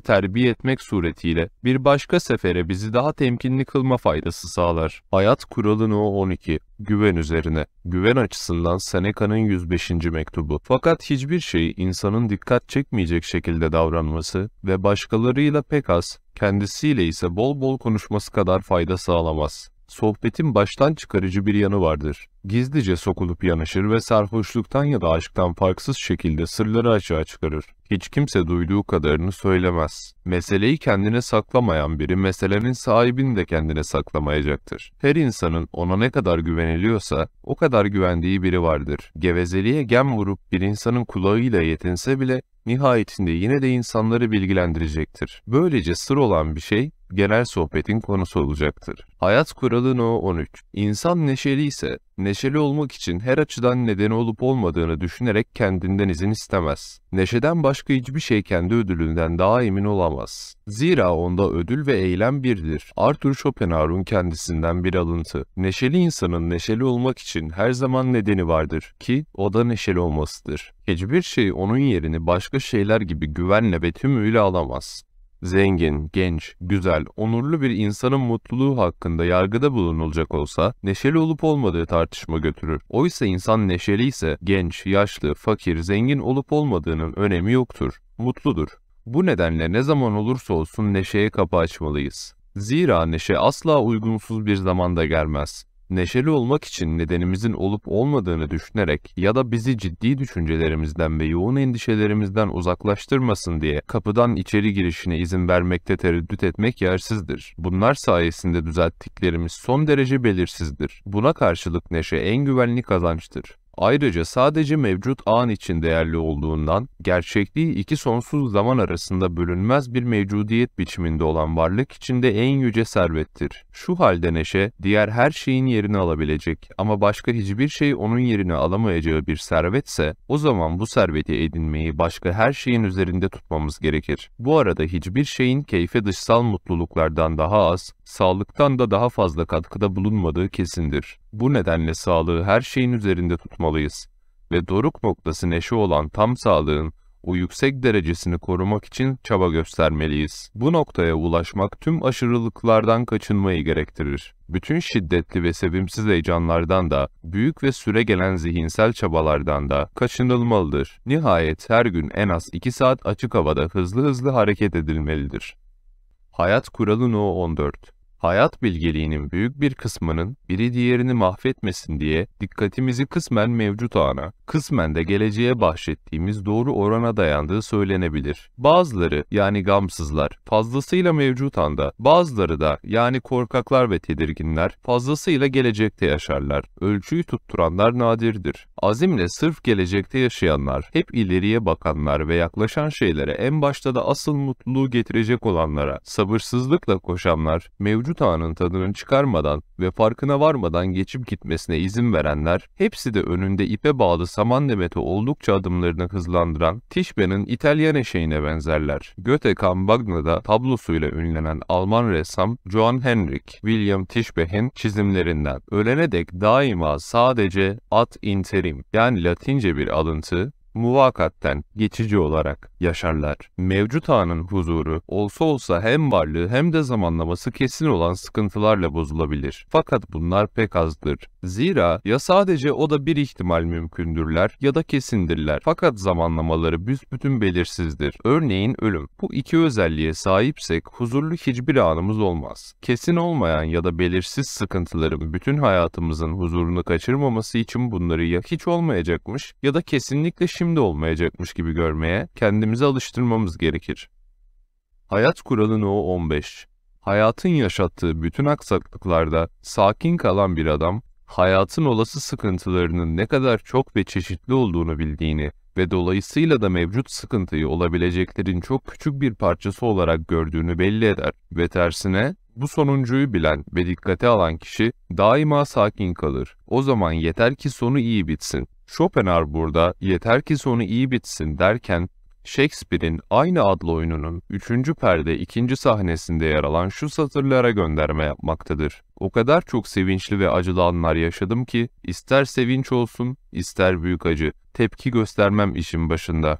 terbiye etmek suretiyle bir başka sefere bizi daha temkinli kılma faydası sağlar. Hayat kuralı No 12 güven üzerine. Güven açısından Seneca'nın 105. mektubu. Fakat hiçbir şey insanın dikkat çekmeyecek şekilde davranması ve başkalarıyla pek az, kendisiyle ise bol bol konuşması kadar fayda sağlamaz sohbetin baştan çıkarıcı bir yanı vardır. Gizlice sokulup yanaşır ve sarhoşluktan ya da aşktan farksız şekilde sırları açığa çıkarır. Hiç kimse duyduğu kadarını söylemez. Meseleyi kendine saklamayan biri meselenin sahibini de kendine saklamayacaktır. Her insanın ona ne kadar güveniliyorsa o kadar güvendiği biri vardır. Gevezeliğe gem vurup bir insanın kulağıyla yetinse bile nihayetinde yine de insanları bilgilendirecektir. Böylece sır olan bir şey genel sohbetin konusu olacaktır. Hayat kuralı No 13 İnsan neşeli ise, neşeli olmak için her açıdan nedeni olup olmadığını düşünerek kendinden izin istemez. Neşeden başka hiçbir şey kendi ödülünden daha emin olamaz. Zira onda ödül ve eylem birdir. Arthur Schopenhauer'un kendisinden bir alıntı. Neşeli insanın neşeli olmak için her zaman nedeni vardır ki o da neşeli olmasıdır. Hiçbir şey onun yerini başka şeyler gibi güvenle ve tümüyle alamaz. Zengin, genç, güzel, onurlu bir insanın mutluluğu hakkında yargıda bulunulacak olsa neşeli olup olmadığı tartışma götürür. Oysa insan neşeli ise genç, yaşlı, fakir, zengin olup olmadığının önemi yoktur, mutludur. Bu nedenle ne zaman olursa olsun neşeye kapı açmalıyız. Zira neşe asla uygunsuz bir zamanda gelmez neşeli olmak için nedenimizin olup olmadığını düşünerek ya da bizi ciddi düşüncelerimizden ve yoğun endişelerimizden uzaklaştırmasın diye kapıdan içeri girişine izin vermekte tereddüt etmek yersizdir. Bunlar sayesinde düzelttiklerimiz son derece belirsizdir. Buna karşılık neşe en güvenli kazançtır. Ayrıca sadece mevcut an için değerli olduğundan, gerçekliği iki sonsuz zaman arasında bölünmez bir mevcudiyet biçiminde olan varlık içinde en yüce servettir. Şu halde neşe, diğer her şeyin yerini alabilecek ama başka hiçbir şey onun yerini alamayacağı bir servetse, o zaman bu serveti edinmeyi başka her şeyin üzerinde tutmamız gerekir. Bu arada hiçbir şeyin keyfe dışsal mutluluklardan daha az, sağlıktan da daha fazla katkıda bulunmadığı kesindir. Bu nedenle sağlığı her şeyin üzerinde tutmalıyız ve doruk noktası neşe olan tam sağlığın o yüksek derecesini korumak için çaba göstermeliyiz. Bu noktaya ulaşmak tüm aşırılıklardan kaçınmayı gerektirir. Bütün şiddetli ve sevimsiz heyecanlardan da, büyük ve süre gelen zihinsel çabalardan da kaçınılmalıdır. Nihayet her gün en az 2 saat açık havada hızlı hızlı hareket edilmelidir. Hayat Kuralı No 14 hayat bilgeliğinin büyük bir kısmının biri diğerini mahvetmesin diye dikkatimizi kısmen mevcut ana, kısmen de geleceğe bahşettiğimiz doğru orana dayandığı söylenebilir. Bazıları yani gamsızlar fazlasıyla mevcut anda, bazıları da yani korkaklar ve tedirginler fazlasıyla gelecekte yaşarlar. Ölçüyü tutturanlar nadirdir. Azimle sırf gelecekte yaşayanlar, hep ileriye bakanlar ve yaklaşan şeylere en başta da asıl mutluluğu getirecek olanlara, sabırsızlıkla koşanlar, mevcut anın tadını çıkarmadan ve farkına varmadan geçip gitmesine izin verenler, hepsi de önünde ipe bağlı saman demeti oldukça adımlarını hızlandıran Tischbe'nin İtalyan eşeğine benzerler. Göte Kambagna'da tablosuyla ünlenen Alman ressam Johann Henrik William Tischbein çizimlerinden ölene dek daima sadece at interim yani latince bir alıntı muvakatten geçici olarak yaşarlar. Mevcut anın huzuru olsa olsa hem varlığı hem de zamanlaması kesin olan sıkıntılarla bozulabilir. Fakat bunlar pek azdır. Zira ya sadece o da bir ihtimal mümkündürler ya da kesindirler. Fakat zamanlamaları büsbütün belirsizdir. Örneğin ölüm. Bu iki özelliğe sahipsek huzurlu hiçbir anımız olmaz. Kesin olmayan ya da belirsiz sıkıntıların bütün hayatımızın huzurunu kaçırmaması için bunları ya hiç olmayacakmış ya da kesinlikle şimdi olmayacakmış gibi görmeye kendimizi alıştırmamız gerekir. Hayat kuralı No 15 Hayatın yaşattığı bütün aksaklıklarda sakin kalan bir adam hayatın olası sıkıntılarının ne kadar çok ve çeşitli olduğunu bildiğini ve dolayısıyla da mevcut sıkıntıyı olabileceklerin çok küçük bir parçası olarak gördüğünü belli eder ve tersine bu sonuncuyu bilen ve dikkate alan kişi daima sakin kalır. O zaman yeter ki sonu iyi bitsin. Schopenhauer burada yeter ki sonu iyi bitsin derken Shakespeare'in aynı adlı oyununun 3. perde 2. sahnesinde yer alan şu satırlara gönderme yapmaktadır. O kadar çok sevinçli ve acılı anlar yaşadım ki, ister sevinç olsun, ister büyük acı, tepki göstermem işin başında.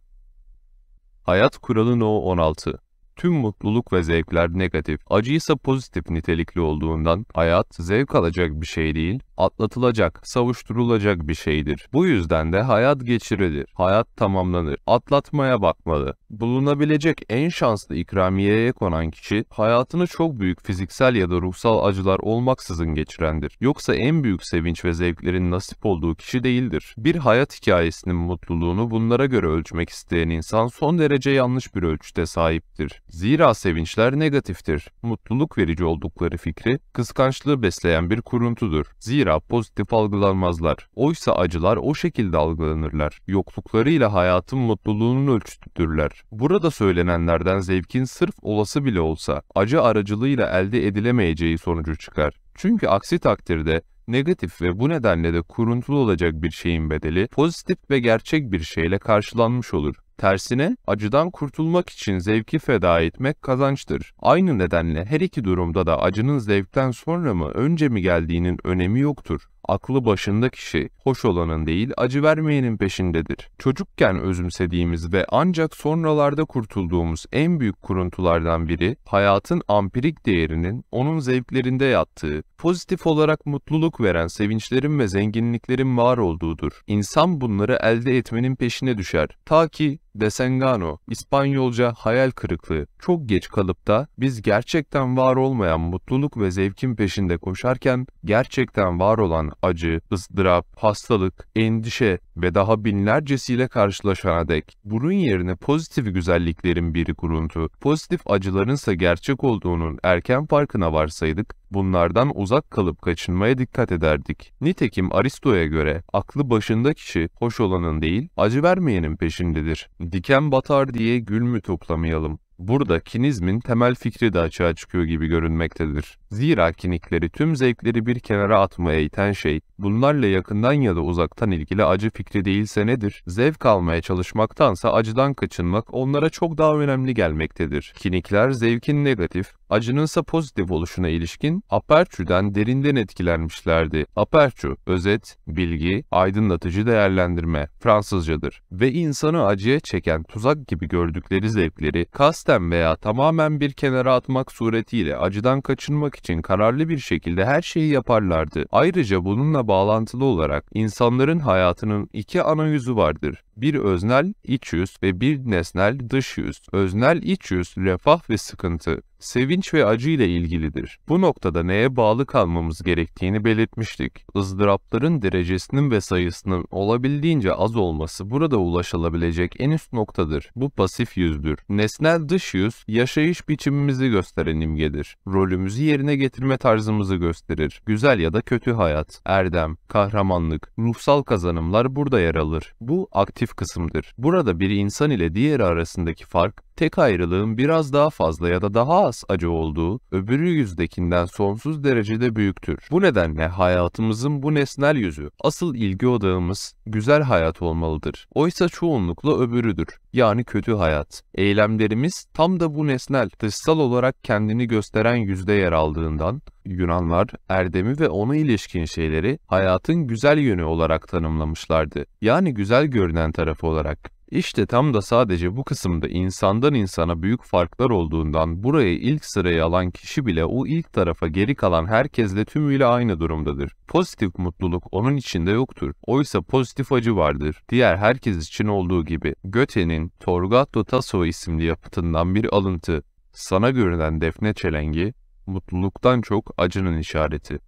Hayat Kuralı No 16 tüm mutluluk ve zevkler negatif, acı ise pozitif nitelikli olduğundan hayat zevk alacak bir şey değil, atlatılacak, savuşturulacak bir şeydir. Bu yüzden de hayat geçirilir, hayat tamamlanır, atlatmaya bakmalı. Bulunabilecek en şanslı ikramiyeye konan kişi, hayatını çok büyük fiziksel ya da ruhsal acılar olmaksızın geçirendir. Yoksa en büyük sevinç ve zevklerin nasip olduğu kişi değildir. Bir hayat hikayesinin mutluluğunu bunlara göre ölçmek isteyen insan son derece yanlış bir ölçüde sahiptir. Zira sevinçler negatiftir. Mutluluk verici oldukları fikri, kıskançlığı besleyen bir kuruntudur. Zira pozitif algılanmazlar. Oysa acılar o şekilde algılanırlar. Yokluklarıyla hayatın mutluluğunun ölçütüdürler. Burada söylenenlerden zevkin sırf olası bile olsa, acı aracılığıyla elde edilemeyeceği sonucu çıkar. Çünkü aksi takdirde negatif ve bu nedenle de kuruntulu olacak bir şeyin bedeli pozitif ve gerçek bir şeyle karşılanmış olur. Tersine acıdan kurtulmak için zevki feda etmek kazançtır. Aynı nedenle her iki durumda da acının zevkten sonra mı önce mi geldiğinin önemi yoktur aklı başında kişi hoş olanın değil acı vermeyenin peşindedir. Çocukken özümsediğimiz ve ancak sonralarda kurtulduğumuz en büyük kuruntulardan biri hayatın ampirik değerinin onun zevklerinde yattığı, pozitif olarak mutluluk veren sevinçlerin ve zenginliklerin var olduğudur. İnsan bunları elde etmenin peşine düşer. Ta ki Desengano, İspanyolca hayal kırıklığı, çok geç kalıp da biz gerçekten var olmayan mutluluk ve zevkin peşinde koşarken gerçekten var olan acı, ızdırap, hastalık, endişe ve daha binlercesiyle karşılaşana dek burun yerine pozitif güzelliklerin biri kuruntu, pozitif acılarınsa gerçek olduğunun erken farkına varsaydık, bunlardan uzak kalıp kaçınmaya dikkat ederdik. Nitekim Aristo'ya göre aklı başında kişi hoş olanın değil, acı vermeyenin peşindedir. Diken batar diye gül mü toplamayalım? Burada kinizmin temel fikri de açığa çıkıyor gibi görünmektedir. Zira kinikleri tüm zevkleri bir kenara atmaya iten şey, Bunlarla yakından ya da uzaktan ilgili acı fikri değilse nedir? Zevk almaya çalışmaktansa acıdan kaçınmak onlara çok daha önemli gelmektedir. Kinikler zevkin negatif, acınınsa pozitif oluşuna ilişkin aperçüden derinden etkilenmişlerdi. Aperçü, özet, bilgi, aydınlatıcı değerlendirme, Fransızcadır. Ve insanı acıya çeken tuzak gibi gördükleri zevkleri kasten veya tamamen bir kenara atmak suretiyle acıdan kaçınmak için kararlı bir şekilde her şeyi yaparlardı. Ayrıca bununla bağlantılı olarak insanların hayatının iki ana yüzü vardır bir öznel iç yüz ve bir nesnel dış yüz. Öznel iç yüz refah ve sıkıntı, sevinç ve acı ile ilgilidir. Bu noktada neye bağlı kalmamız gerektiğini belirtmiştik. Izdırapların derecesinin ve sayısının olabildiğince az olması burada ulaşılabilecek en üst noktadır. Bu pasif yüzdür. Nesnel dış yüz, yaşayış biçimimizi gösteren imgedir. Rolümüzü yerine getirme tarzımızı gösterir. Güzel ya da kötü hayat, erdem, kahramanlık, ruhsal kazanımlar burada yer alır. Bu aktif objektif kısımdır. Burada bir insan ile diğeri arasındaki fark, tek ayrılığın biraz daha fazla ya da daha az acı olduğu, öbürü yüzdekinden sonsuz derecede büyüktür. Bu nedenle hayatımızın bu nesnel yüzü, asıl ilgi odağımız, güzel hayat olmalıdır. Oysa çoğunlukla öbürüdür yani kötü hayat. Eylemlerimiz tam da bu nesnel, dışsal olarak kendini gösteren yüzde yer aldığından Yunanlar erdemi ve ona ilişkin şeyleri hayatın güzel yönü olarak tanımlamışlardı. Yani güzel görünen tarafı olarak. İşte tam da sadece bu kısımda insandan insana büyük farklar olduğundan buraya ilk sıraya alan kişi bile o ilk tarafa geri kalan herkesle tümüyle aynı durumdadır. Pozitif mutluluk onun içinde yoktur. Oysa pozitif acı vardır. Diğer herkes için olduğu gibi. Göte'nin Torgato Tasso isimli yapıtından bir alıntı. Sana görünen defne çelengi, mutluluktan çok acının işareti.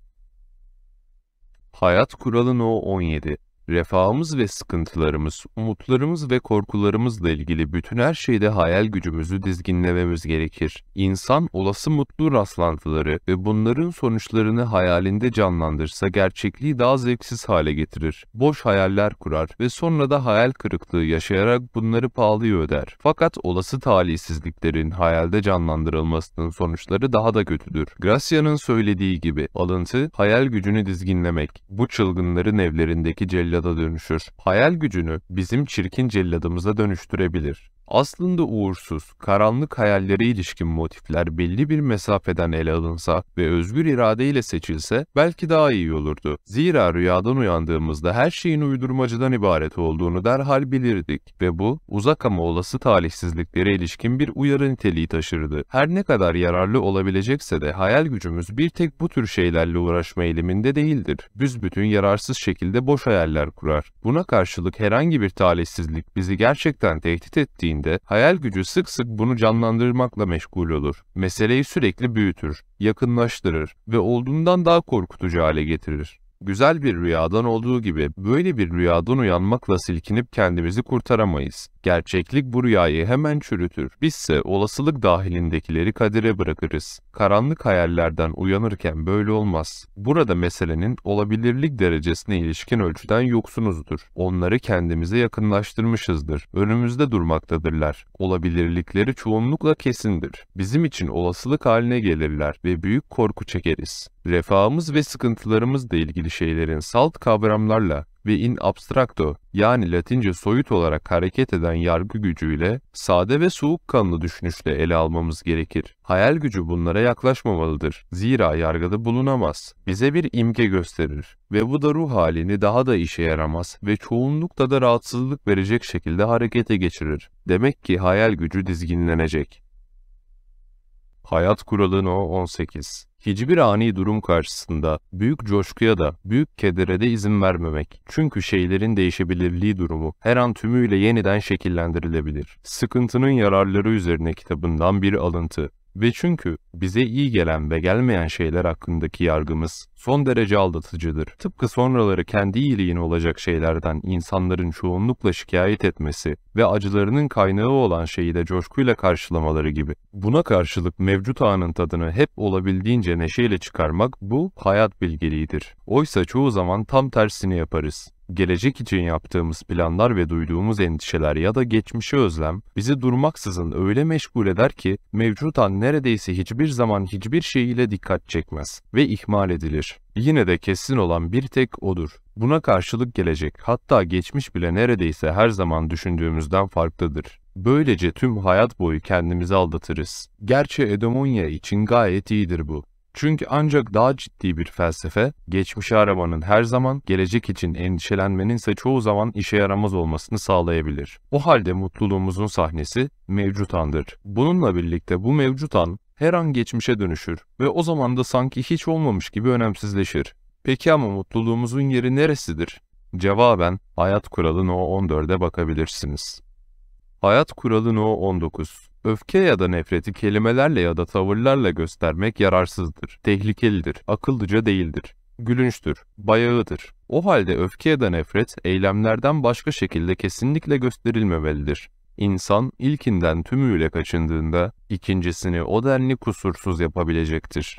Hayat kuralı no 17 refahımız ve sıkıntılarımız, umutlarımız ve korkularımızla ilgili bütün her şeyde hayal gücümüzü dizginlememiz gerekir. İnsan olası mutlu rastlantıları ve bunların sonuçlarını hayalinde canlandırsa gerçekliği daha zevksiz hale getirir. Boş hayaller kurar ve sonra da hayal kırıklığı yaşayarak bunları pahalıya öder. Fakat olası talihsizliklerin hayalde canlandırılmasının sonuçları daha da kötüdür. Gracia'nın söylediği gibi alıntı hayal gücünü dizginlemek. Bu çılgınların evlerindeki cellatlar cellada dönüşür. Hayal gücünü bizim çirkin celladımıza dönüştürebilir. Aslında uğursuz, karanlık hayallere ilişkin motifler belli bir mesafeden ele alınsa ve özgür irade ile seçilse belki daha iyi olurdu. Zira rüyadan uyandığımızda her şeyin uydurmacadan ibaret olduğunu derhal bilirdik ve bu uzak ama olası talihsizliklere ilişkin bir uyarı niteliği taşırdı. Her ne kadar yararlı olabilecekse de hayal gücümüz bir tek bu tür şeylerle uğraşma eğiliminde değildir. Büsbütün yararsız şekilde boş hayaller kurar. Buna karşılık herhangi bir talihsizlik bizi gerçekten tehdit ettiğinde edildiğinde hayal gücü sık sık bunu canlandırmakla meşgul olur. Meseleyi sürekli büyütür, yakınlaştırır ve olduğundan daha korkutucu hale getirir. Güzel bir rüyadan olduğu gibi böyle bir rüyadan uyanmakla silkinip kendimizi kurtaramayız. Gerçeklik bu rüyayı hemen çürütür. Bizse olasılık dahilindekileri kadere bırakırız. Karanlık hayallerden uyanırken böyle olmaz. Burada meselenin olabilirlik derecesine ilişkin ölçüden yoksunuzdur. Onları kendimize yakınlaştırmışızdır. Önümüzde durmaktadırlar. Olabilirlikleri çoğunlukla kesindir. Bizim için olasılık haline gelirler ve büyük korku çekeriz. Refahımız ve sıkıntılarımızla ilgili şeylerin salt kavramlarla ve in abstracto yani latince soyut olarak hareket eden yargı gücüyle sade ve soğukkanlı düşünüşle ele almamız gerekir. Hayal gücü bunlara yaklaşmamalıdır. Zira yargıda bulunamaz. Bize bir imge gösterir ve bu da ruh halini daha da işe yaramaz ve çoğunlukta da rahatsızlık verecek şekilde harekete geçirir. Demek ki hayal gücü dizginlenecek. Hayat Kuralı No 18 Hiçbir ani durum karşısında büyük coşkuya da büyük kedere de izin vermemek. Çünkü şeylerin değişebilirliği durumu her an tümüyle yeniden şekillendirilebilir. Sıkıntının yararları üzerine kitabından bir alıntı. Ve çünkü bize iyi gelen ve gelmeyen şeyler hakkındaki yargımız son derece aldatıcıdır. Tıpkı sonraları kendi iyiliğine olacak şeylerden insanların çoğunlukla şikayet etmesi ve acılarının kaynağı olan şeyi de coşkuyla karşılamaları gibi. Buna karşılık mevcut anın tadını hep olabildiğince neşeyle çıkarmak bu hayat bilgeliğidir. Oysa çoğu zaman tam tersini yaparız. Gelecek için yaptığımız planlar ve duyduğumuz endişeler ya da geçmişe özlem bizi durmaksızın öyle meşgul eder ki mevcut an neredeyse hiçbir zaman hiçbir şey ile dikkat çekmez ve ihmal edilir. Yine de kesin olan bir tek odur. Buna karşılık gelecek hatta geçmiş bile neredeyse her zaman düşündüğümüzden farklıdır. Böylece tüm hayat boyu kendimizi aldatırız. Gerçi Edomonya için gayet iyidir bu. Çünkü ancak daha ciddi bir felsefe, geçmişi aramanın her zaman, gelecek için endişelenmenin ise çoğu zaman işe yaramaz olmasını sağlayabilir. O halde mutluluğumuzun sahnesi mevcut andır. Bununla birlikte bu mevcut an her an geçmişe dönüşür ve o zaman da sanki hiç olmamış gibi önemsizleşir. Peki ama mutluluğumuzun yeri neresidir? Cevaben Hayat Kuralı No 14'e bakabilirsiniz. Hayat Kuralı No 19 Öfke ya da nefreti kelimelerle ya da tavırlarla göstermek yararsızdır, tehlikelidir, akıllıca değildir, gülünçtür, bayağıdır. O halde öfke ya da nefret eylemlerden başka şekilde kesinlikle gösterilmemelidir. İnsan ilkinden tümüyle kaçındığında ikincisini o denli kusursuz yapabilecektir.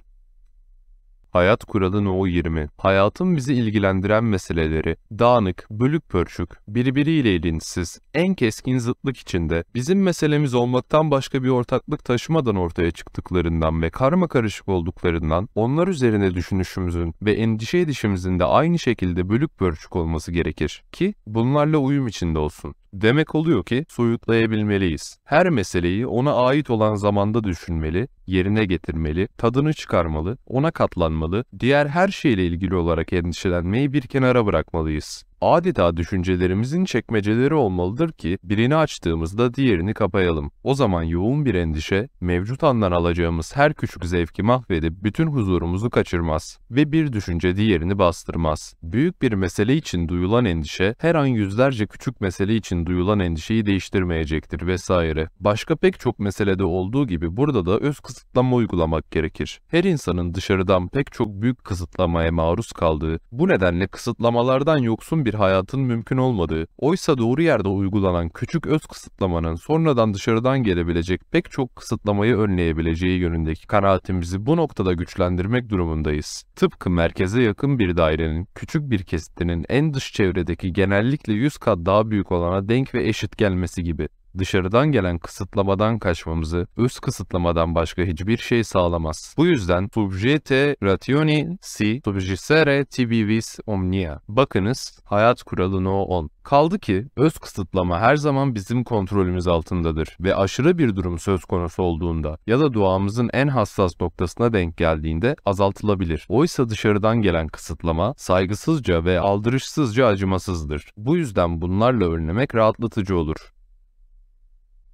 Hayat Kuralı No 20 Hayatın bizi ilgilendiren meseleleri, dağınık, bölük pörçük, birbiriyle ilinsiz, en keskin zıtlık içinde, bizim meselemiz olmaktan başka bir ortaklık taşımadan ortaya çıktıklarından ve karma karışık olduklarından, onlar üzerine düşünüşümüzün ve endişe edişimizin de aynı şekilde bölük pörçük olması gerekir ki bunlarla uyum içinde olsun. Demek oluyor ki soyutlayabilmeliyiz. Her meseleyi ona ait olan zamanda düşünmeli, yerine getirmeli, tadını çıkarmalı, ona katlanmalı, diğer her şeyle ilgili olarak endişelenmeyi bir kenara bırakmalıyız adeta düşüncelerimizin çekmeceleri olmalıdır ki birini açtığımızda diğerini kapayalım. O zaman yoğun bir endişe, mevcut andan alacağımız her küçük zevki mahvedip bütün huzurumuzu kaçırmaz ve bir düşünce diğerini bastırmaz. Büyük bir mesele için duyulan endişe, her an yüzlerce küçük mesele için duyulan endişeyi değiştirmeyecektir vesaire. Başka pek çok meselede olduğu gibi burada da öz kısıtlama uygulamak gerekir. Her insanın dışarıdan pek çok büyük kısıtlamaya maruz kaldığı, bu nedenle kısıtlamalardan yoksun bir hayatın mümkün olmadığı, oysa doğru yerde uygulanan küçük öz kısıtlamanın sonradan dışarıdan gelebilecek pek çok kısıtlamayı önleyebileceği yönündeki kanaatimizi bu noktada güçlendirmek durumundayız. Tıpkı merkeze yakın bir dairenin, küçük bir kesitinin en dış çevredeki genellikle 100 kat daha büyük olana denk ve eşit gelmesi gibi dışarıdan gelen kısıtlamadan kaçmamızı öz kısıtlamadan başka hiçbir şey sağlamaz. Bu yüzden subjete rationi si subjicere tibivis omnia. Bakınız hayat kuralı no 10. Kaldı ki öz kısıtlama her zaman bizim kontrolümüz altındadır ve aşırı bir durum söz konusu olduğunda ya da duamızın en hassas noktasına denk geldiğinde azaltılabilir. Oysa dışarıdan gelen kısıtlama saygısızca ve aldırışsızca acımasızdır. Bu yüzden bunlarla önlemek rahatlatıcı olur.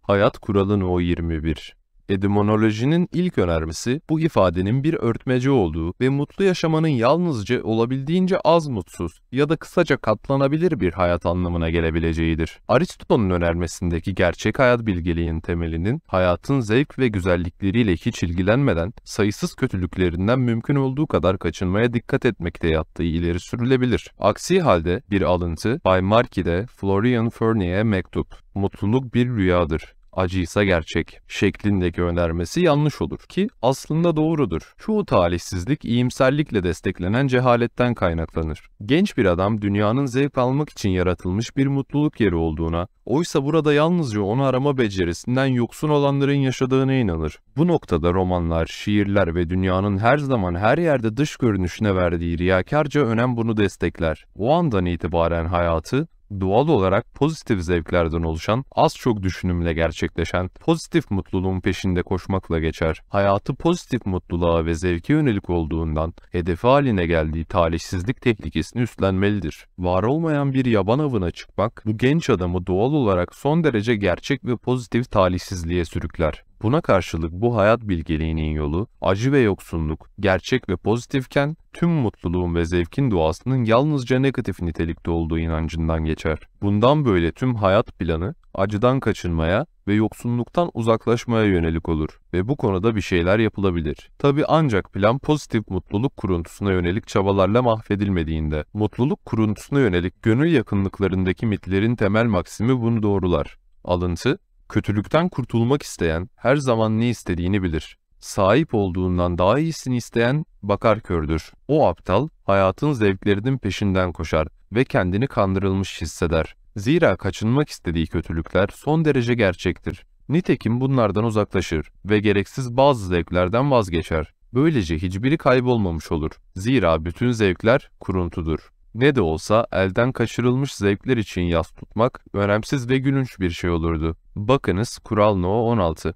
Hayat Kuralın O21 Edemonolojinin ilk önermesi bu ifadenin bir örtmece olduğu ve mutlu yaşamanın yalnızca olabildiğince az mutsuz ya da kısaca katlanabilir bir hayat anlamına gelebileceğidir. Aristo'nun önermesindeki gerçek hayat bilgeliğinin temelinin hayatın zevk ve güzellikleriyle hiç ilgilenmeden sayısız kötülüklerinden mümkün olduğu kadar kaçınmaya dikkat etmekte yattığı ileri sürülebilir. Aksi halde bir alıntı Bay Marki'de Florian Ferney'e mektup, mutluluk bir rüyadır acıysa gerçek şeklindeki önermesi yanlış olur ki aslında doğrudur. Çoğu talihsizlik iyimserlikle desteklenen cehaletten kaynaklanır. Genç bir adam dünyanın zevk almak için yaratılmış bir mutluluk yeri olduğuna, Oysa burada yalnızca onu arama becerisinden yoksun olanların yaşadığına inanır. Bu noktada romanlar, şiirler ve dünyanın her zaman her yerde dış görünüşüne verdiği riyakarca önem bunu destekler. O andan itibaren hayatı, doğal olarak pozitif zevklerden oluşan, az çok düşünümle gerçekleşen, pozitif mutluluğun peşinde koşmakla geçer. Hayatı pozitif mutluluğa ve zevke yönelik olduğundan, hedefi haline geldiği talihsizlik tehlikesini üstlenmelidir. Var olmayan bir yaban avına çıkmak, bu genç adamı doğal doğal olarak son derece gerçek ve pozitif talihsizliğe sürükler. Buna karşılık bu hayat bilgeliğinin yolu, acı ve yoksunluk, gerçek ve pozitifken tüm mutluluğun ve zevkin doğasının yalnızca negatif nitelikte olduğu inancından geçer. Bundan böyle tüm hayat planı acıdan kaçınmaya ve yoksunluktan uzaklaşmaya yönelik olur ve bu konuda bir şeyler yapılabilir. Tabi ancak plan pozitif mutluluk kuruntusuna yönelik çabalarla mahvedilmediğinde, mutluluk kuruntusuna yönelik gönül yakınlıklarındaki mitlerin temel maksimi bunu doğrular. Alıntı, kötülükten kurtulmak isteyen her zaman ne istediğini bilir. Sahip olduğundan daha iyisini isteyen bakar kördür. O aptal hayatın zevklerinin peşinden koşar ve kendini kandırılmış hisseder. Zira kaçınmak istediği kötülükler son derece gerçektir. Nitekim bunlardan uzaklaşır ve gereksiz bazı zevklerden vazgeçer. Böylece hiçbiri kaybolmamış olur. Zira bütün zevkler kuruntudur. Ne de olsa elden kaçırılmış zevkler için yas tutmak önemsiz ve gülünç bir şey olurdu. Bakınız kural No 16.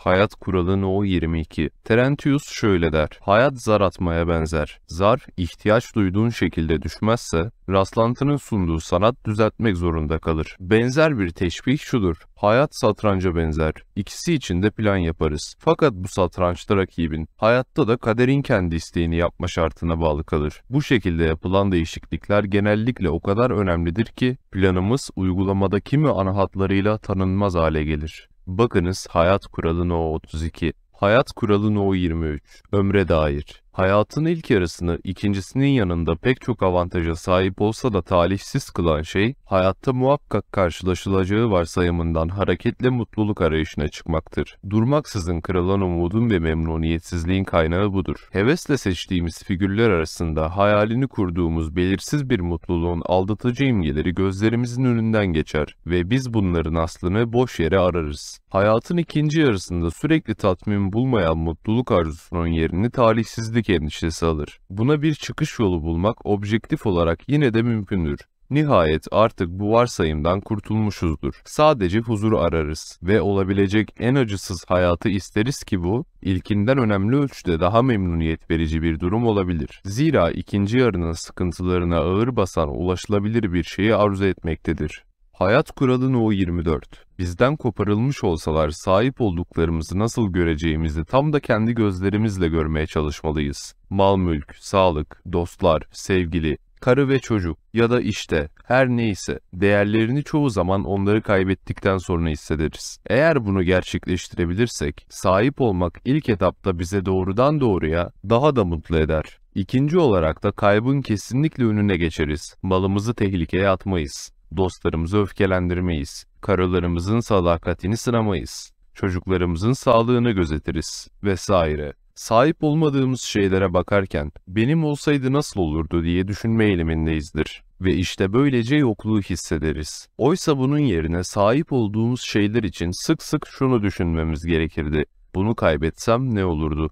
Hayat kuralı No 22. Terentius şöyle der. Hayat zar atmaya benzer. Zar ihtiyaç duyduğun şekilde düşmezse rastlantının sunduğu sanat düzeltmek zorunda kalır. Benzer bir teşbih şudur. Hayat satranca benzer. İkisi için de plan yaparız. Fakat bu satrançta rakibin, hayatta da kaderin kendi isteğini yapma şartına bağlı kalır. Bu şekilde yapılan değişiklikler genellikle o kadar önemlidir ki planımız uygulamada kimi ana hatlarıyla tanınmaz hale gelir. Bakınız hayat kuralı no 32, hayat kuralı no 23, ömre dair. Hayatın ilk yarısını ikincisinin yanında pek çok avantaja sahip olsa da talihsiz kılan şey, hayatta muhakkak karşılaşılacağı varsayımından hareketle mutluluk arayışına çıkmaktır. Durmaksızın kırılan umudun ve memnuniyetsizliğin kaynağı budur. Hevesle seçtiğimiz figürler arasında hayalini kurduğumuz belirsiz bir mutluluğun aldatıcı imgeleri gözlerimizin önünden geçer ve biz bunların aslını boş yere ararız. Hayatın ikinci yarısında sürekli tatmin bulmayan mutluluk arzusunun yerini talihsizlik güvenlik endişesi alır. Buna bir çıkış yolu bulmak objektif olarak yine de mümkündür. Nihayet artık bu varsayımdan kurtulmuşuzdur. Sadece huzur ararız ve olabilecek en acısız hayatı isteriz ki bu, ilkinden önemli ölçüde daha memnuniyet verici bir durum olabilir. Zira ikinci yarının sıkıntılarına ağır basan ulaşılabilir bir şeyi arzu etmektedir. Hayat kuralı No 24. Bizden koparılmış olsalar sahip olduklarımızı nasıl göreceğimizi tam da kendi gözlerimizle görmeye çalışmalıyız. Mal mülk, sağlık, dostlar, sevgili, karı ve çocuk ya da işte her neyse değerlerini çoğu zaman onları kaybettikten sonra hissederiz. Eğer bunu gerçekleştirebilirsek sahip olmak ilk etapta bize doğrudan doğruya daha da mutlu eder. İkinci olarak da kaybın kesinlikle önüne geçeriz. Malımızı tehlikeye atmayız. Dostlarımızı öfkelendirmeyiz, karılarımızın sadakatini sınamayız, çocuklarımızın sağlığını gözetiriz vesaire. Sahip olmadığımız şeylere bakarken benim olsaydı nasıl olurdu diye düşünme eğilimindeyizdir ve işte böylece yokluğu hissederiz. Oysa bunun yerine sahip olduğumuz şeyler için sık sık şunu düşünmemiz gerekirdi. Bunu kaybetsem ne olurdu?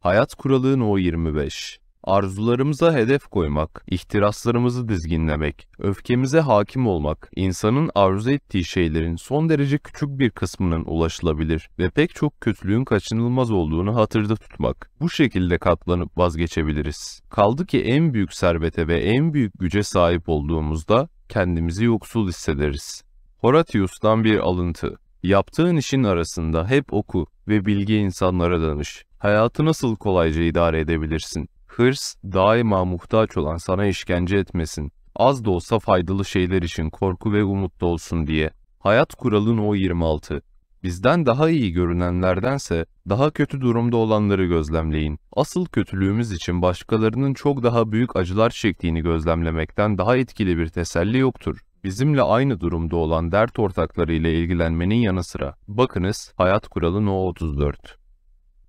Hayat kuralı no 25 Arzularımıza hedef koymak, ihtiraslarımızı dizginlemek, öfkemize hakim olmak, insanın arzu ettiği şeylerin son derece küçük bir kısmının ulaşılabilir ve pek çok kötülüğün kaçınılmaz olduğunu hatırda tutmak. Bu şekilde katlanıp vazgeçebiliriz. Kaldı ki en büyük servete ve en büyük güce sahip olduğumuzda kendimizi yoksul hissederiz. Horatius'tan bir alıntı. Yaptığın işin arasında hep oku ve bilgi insanlara danış. Hayatı nasıl kolayca idare edebilirsin? Hırs daima muhtaç olan sana işkence etmesin. Az da olsa faydalı şeyler için korku ve umut da olsun diye. Hayat kuralın o 26. Bizden daha iyi görünenlerdense daha kötü durumda olanları gözlemleyin. Asıl kötülüğümüz için başkalarının çok daha büyük acılar çektiğini gözlemlemekten daha etkili bir teselli yoktur. Bizimle aynı durumda olan dert ortakları ile ilgilenmenin yanı sıra bakınız hayat kuralı no 34.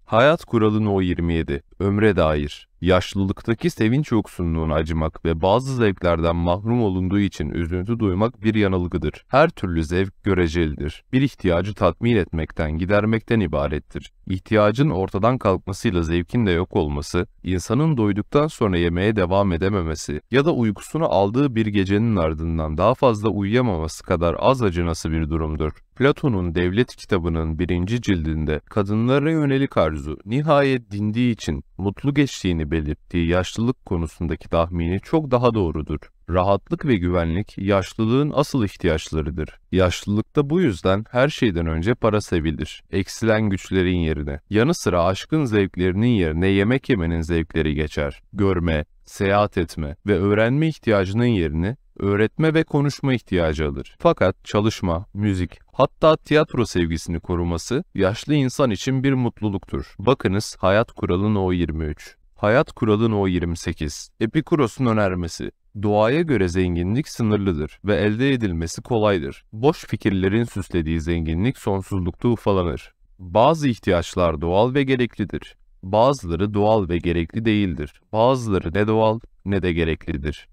Hayat kuralı no 27 ömre dair yaşlılıktaki sevinç yoksunluğuna acımak ve bazı zevklerden mahrum olunduğu için üzüntü duymak bir yanılgıdır. Her türlü zevk görecelidir. Bir ihtiyacı tatmin etmekten, gidermekten ibarettir. İhtiyacın ortadan kalkmasıyla zevkin de yok olması, insanın doyduktan sonra yemeye devam edememesi ya da uykusunu aldığı bir gecenin ardından daha fazla uyuyamaması kadar az acınası bir durumdur. Platon'un Devlet kitabının birinci cildinde kadınlara yönelik arzu nihayet dindiği için mutlu geçtiğini belirttiği yaşlılık konusundaki tahmini çok daha doğrudur. Rahatlık ve güvenlik yaşlılığın asıl ihtiyaçlarıdır. Yaşlılıkta bu yüzden her şeyden önce para sevilir. Eksilen güçlerin yerine. Yanı sıra aşkın zevklerinin yerine yemek yemenin zevkleri geçer. Görme, seyahat etme ve öğrenme ihtiyacının yerini öğretme ve konuşma ihtiyacı alır. Fakat çalışma, müzik, hatta tiyatro sevgisini koruması yaşlı insan için bir mutluluktur. Bakınız Hayat Kuralı'nın o 23. Hayat Kuralı'nın o 28. Epikuros'un önermesi. Doğaya göre zenginlik sınırlıdır ve elde edilmesi kolaydır. Boş fikirlerin süslediği zenginlik sonsuzlukta ufalanır. Bazı ihtiyaçlar doğal ve gereklidir. Bazıları doğal ve gerekli değildir. Bazıları ne doğal ne de gereklidir.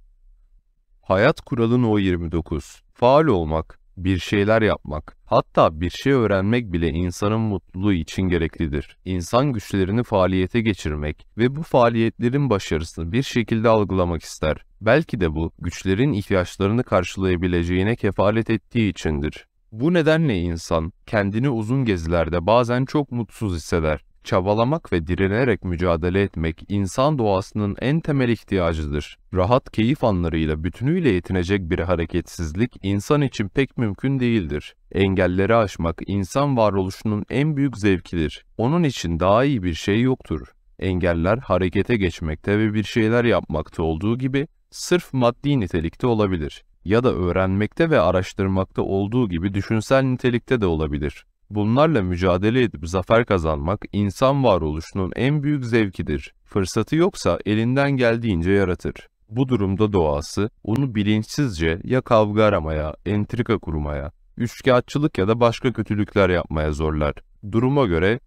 Hayat kuralın o 29. Faal olmak, bir şeyler yapmak, hatta bir şey öğrenmek bile insanın mutluluğu için gereklidir. İnsan güçlerini faaliyete geçirmek ve bu faaliyetlerin başarısını bir şekilde algılamak ister. Belki de bu, güçlerin ihtiyaçlarını karşılayabileceğine kefalet ettiği içindir. Bu nedenle insan kendini uzun gezilerde bazen çok mutsuz hisseder. Çabalamak ve direnerek mücadele etmek insan doğasının en temel ihtiyacıdır. Rahat keyif anlarıyla bütünüyle yetinecek bir hareketsizlik insan için pek mümkün değildir. Engelleri aşmak insan varoluşunun en büyük zevkidir. Onun için daha iyi bir şey yoktur. Engeller harekete geçmekte ve bir şeyler yapmakta olduğu gibi sırf maddi nitelikte olabilir ya da öğrenmekte ve araştırmakta olduğu gibi düşünsel nitelikte de olabilir. Bunlarla mücadele edip zafer kazanmak insan varoluşunun en büyük zevkidir. Fırsatı yoksa elinden geldiğince yaratır. Bu durumda doğası onu bilinçsizce ya kavga aramaya, entrika kurmaya, üçkağıtçılık ya da başka kötülükler yapmaya zorlar. Duruma göre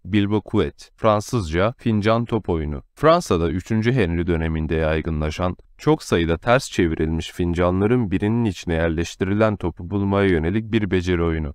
kuet Fransızca fincan top oyunu. Fransa'da 3. Henry döneminde yaygınlaşan, çok sayıda ters çevrilmiş fincanların birinin içine yerleştirilen topu bulmaya yönelik bir beceri oyunu.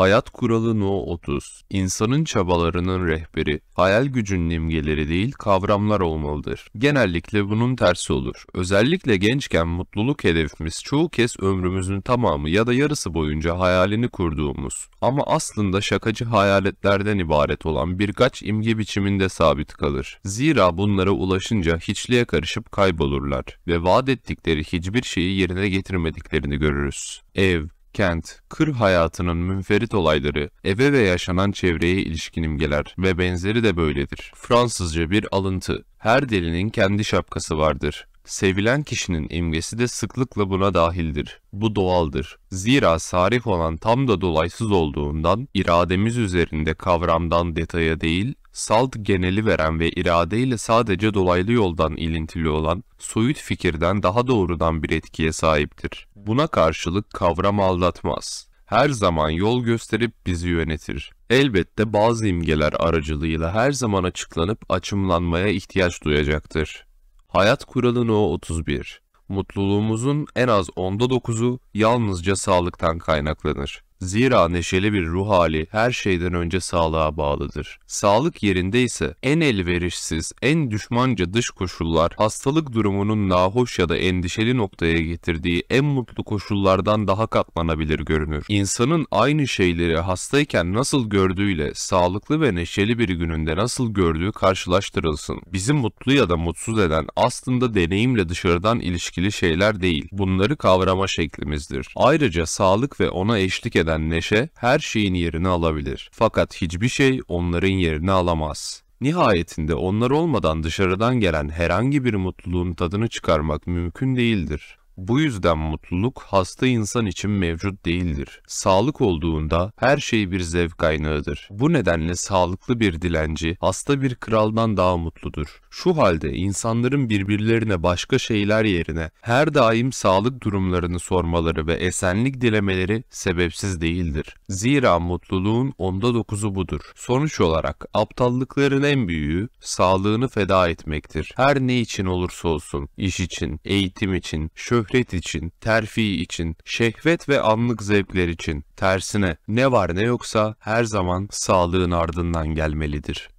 Hayat Kuralı No 30, insanın çabalarının rehberi, hayal gücünün imgeleri değil kavramlar olmalıdır. Genellikle bunun tersi olur. Özellikle gençken mutluluk hedefimiz çoğu kez ömrümüzün tamamı ya da yarısı boyunca hayalini kurduğumuz ama aslında şakacı hayaletlerden ibaret olan birkaç imge biçiminde sabit kalır. Zira bunlara ulaşınca hiçliğe karışıp kaybolurlar ve vaat ettikleri hiçbir şeyi yerine getirmediklerini görürüz. Ev, kent, kır hayatının münferit olayları, eve ve yaşanan çevreye ilişkin imgeler ve benzeri de böyledir. Fransızca bir alıntı. Her delinin kendi şapkası vardır. Sevilen kişinin imgesi de sıklıkla buna dahildir. Bu doğaldır. Zira sarif olan tam da dolaysız olduğundan irademiz üzerinde kavramdan detaya değil, Salt geneli veren ve iradeyle sadece dolaylı yoldan ilintili olan soyut fikirden daha doğrudan bir etkiye sahiptir. Buna karşılık kavram aldatmaz. Her zaman yol gösterip bizi yönetir. Elbette bazı imgeler aracılığıyla her zaman açıklanıp açımlanmaya ihtiyaç duyacaktır. Hayat kuralı No 31 Mutluluğumuzun en az onda dokuzu yalnızca sağlıktan kaynaklanır. Zira neşeli bir ruh hali her şeyden önce sağlığa bağlıdır. Sağlık yerinde ise en elverişsiz, en düşmanca dış koşullar hastalık durumunun nahoş ya da endişeli noktaya getirdiği en mutlu koşullardan daha katlanabilir görünür. İnsanın aynı şeyleri hastayken nasıl gördüğüyle sağlıklı ve neşeli bir gününde nasıl gördüğü karşılaştırılsın. Bizi mutlu ya da mutsuz eden aslında deneyimle dışarıdan ilişkili şeyler değil. Bunları kavrama şeklimizdir. Ayrıca sağlık ve ona eşlik eden eden neşe her şeyin yerini alabilir. Fakat hiçbir şey onların yerini alamaz. Nihayetinde onlar olmadan dışarıdan gelen herhangi bir mutluluğun tadını çıkarmak mümkün değildir. Bu yüzden mutluluk hasta insan için mevcut değildir. Sağlık olduğunda her şey bir zevk kaynağıdır. Bu nedenle sağlıklı bir dilenci hasta bir kraldan daha mutludur. Şu halde insanların birbirlerine başka şeyler yerine her daim sağlık durumlarını sormaları ve esenlik dilemeleri sebepsiz değildir. Zira mutluluğun onda dokuzu budur. Sonuç olarak aptallıkların en büyüğü sağlığını feda etmektir. Her ne için olursa olsun, iş için, eğitim için, şöhret şöhret için, terfi için, şehvet ve anlık zevkler için, tersine ne var ne yoksa her zaman sağlığın ardından gelmelidir.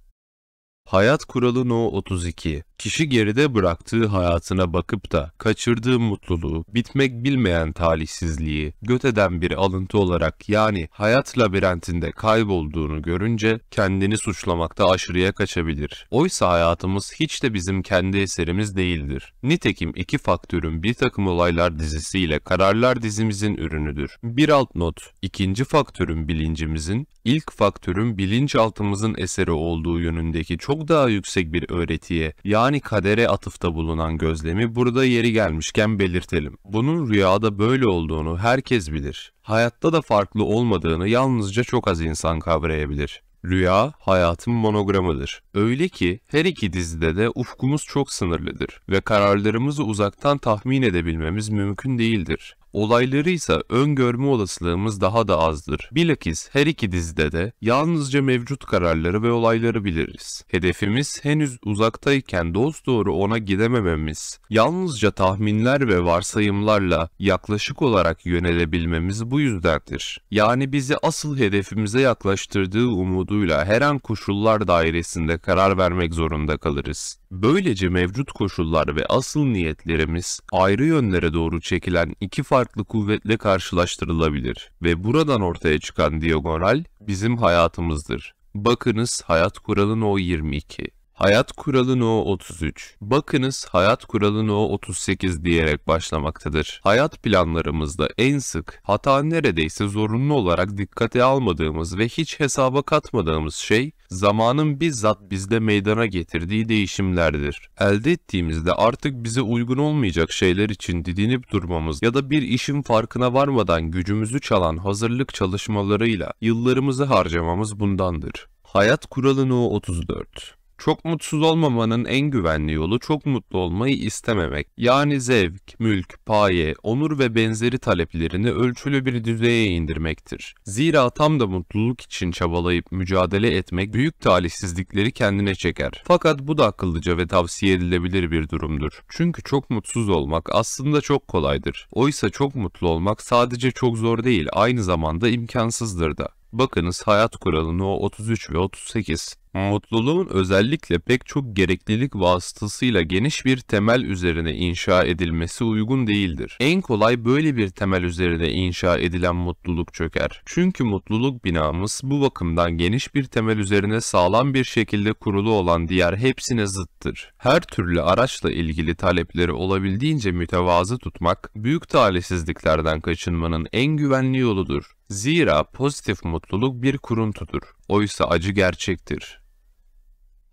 Hayat Kuralı No 32 Kişi geride bıraktığı hayatına bakıp da kaçırdığı mutluluğu, bitmek bilmeyen talihsizliği, göteden bir alıntı olarak yani hayat labirentinde kaybolduğunu görünce kendini suçlamakta aşırıya kaçabilir. Oysa hayatımız hiç de bizim kendi eserimiz değildir. Nitekim iki faktörün bir takım olaylar dizisiyle kararlar dizimizin ürünüdür. Bir alt not, ikinci faktörün bilincimizin, ilk faktörün bilinçaltımızın eseri olduğu yönündeki çok daha yüksek bir öğretiye yani yani kadere atıfta bulunan gözlemi burada yeri gelmişken belirtelim. Bunun rüyada böyle olduğunu herkes bilir. Hayatta da farklı olmadığını yalnızca çok az insan kavrayabilir. Rüya hayatın monogramıdır. Öyle ki her iki dizide de ufkumuz çok sınırlıdır ve kararlarımızı uzaktan tahmin edebilmemiz mümkün değildir. Olayları ise öngörme olasılığımız daha da azdır. Bilakis her iki dizide de yalnızca mevcut kararları ve olayları biliriz. Hedefimiz henüz uzaktayken doğru ona gidemememiz, yalnızca tahminler ve varsayımlarla yaklaşık olarak yönelebilmemiz bu yüzdendir. Yani bizi asıl hedefimize yaklaştırdığı umuduyla her an koşullar dairesinde karar vermek zorunda kalırız. Böylece mevcut koşullar ve asıl niyetlerimiz ayrı yönlere doğru çekilen iki farklı kuvvetle karşılaştırılabilir ve buradan ortaya çıkan diagonal bizim hayatımızdır. Bakınız hayat kuralın o 22. Hayat kuralı No 33. Bakınız hayat kuralı No 38 diyerek başlamaktadır. Hayat planlarımızda en sık hata neredeyse zorunlu olarak dikkate almadığımız ve hiç hesaba katmadığımız şey zamanın bizzat bizde meydana getirdiği değişimlerdir. Elde ettiğimizde artık bize uygun olmayacak şeyler için didinip durmamız ya da bir işin farkına varmadan gücümüzü çalan hazırlık çalışmalarıyla yıllarımızı harcamamız bundandır. Hayat kuralı No 34 çok mutsuz olmamanın en güvenli yolu çok mutlu olmayı istememek. Yani zevk, mülk, paye, onur ve benzeri taleplerini ölçülü bir düzeye indirmektir. Zira tam da mutluluk için çabalayıp mücadele etmek büyük talihsizlikleri kendine çeker. Fakat bu da akıllıca ve tavsiye edilebilir bir durumdur. Çünkü çok mutsuz olmak aslında çok kolaydır. Oysa çok mutlu olmak sadece çok zor değil, aynı zamanda imkansızdır da. Bakınız hayat kuralını o 33 ve 38. Mutluluğun özellikle pek çok gereklilik vasıtasıyla geniş bir temel üzerine inşa edilmesi uygun değildir. En kolay böyle bir temel üzerine inşa edilen mutluluk çöker. Çünkü mutluluk binamız bu bakımdan geniş bir temel üzerine sağlam bir şekilde kurulu olan diğer hepsine zıttır. Her türlü araçla ilgili talepleri olabildiğince mütevazı tutmak, büyük talihsizliklerden kaçınmanın en güvenli yoludur. Zira pozitif mutluluk bir kuruntudur. Oysa acı gerçektir.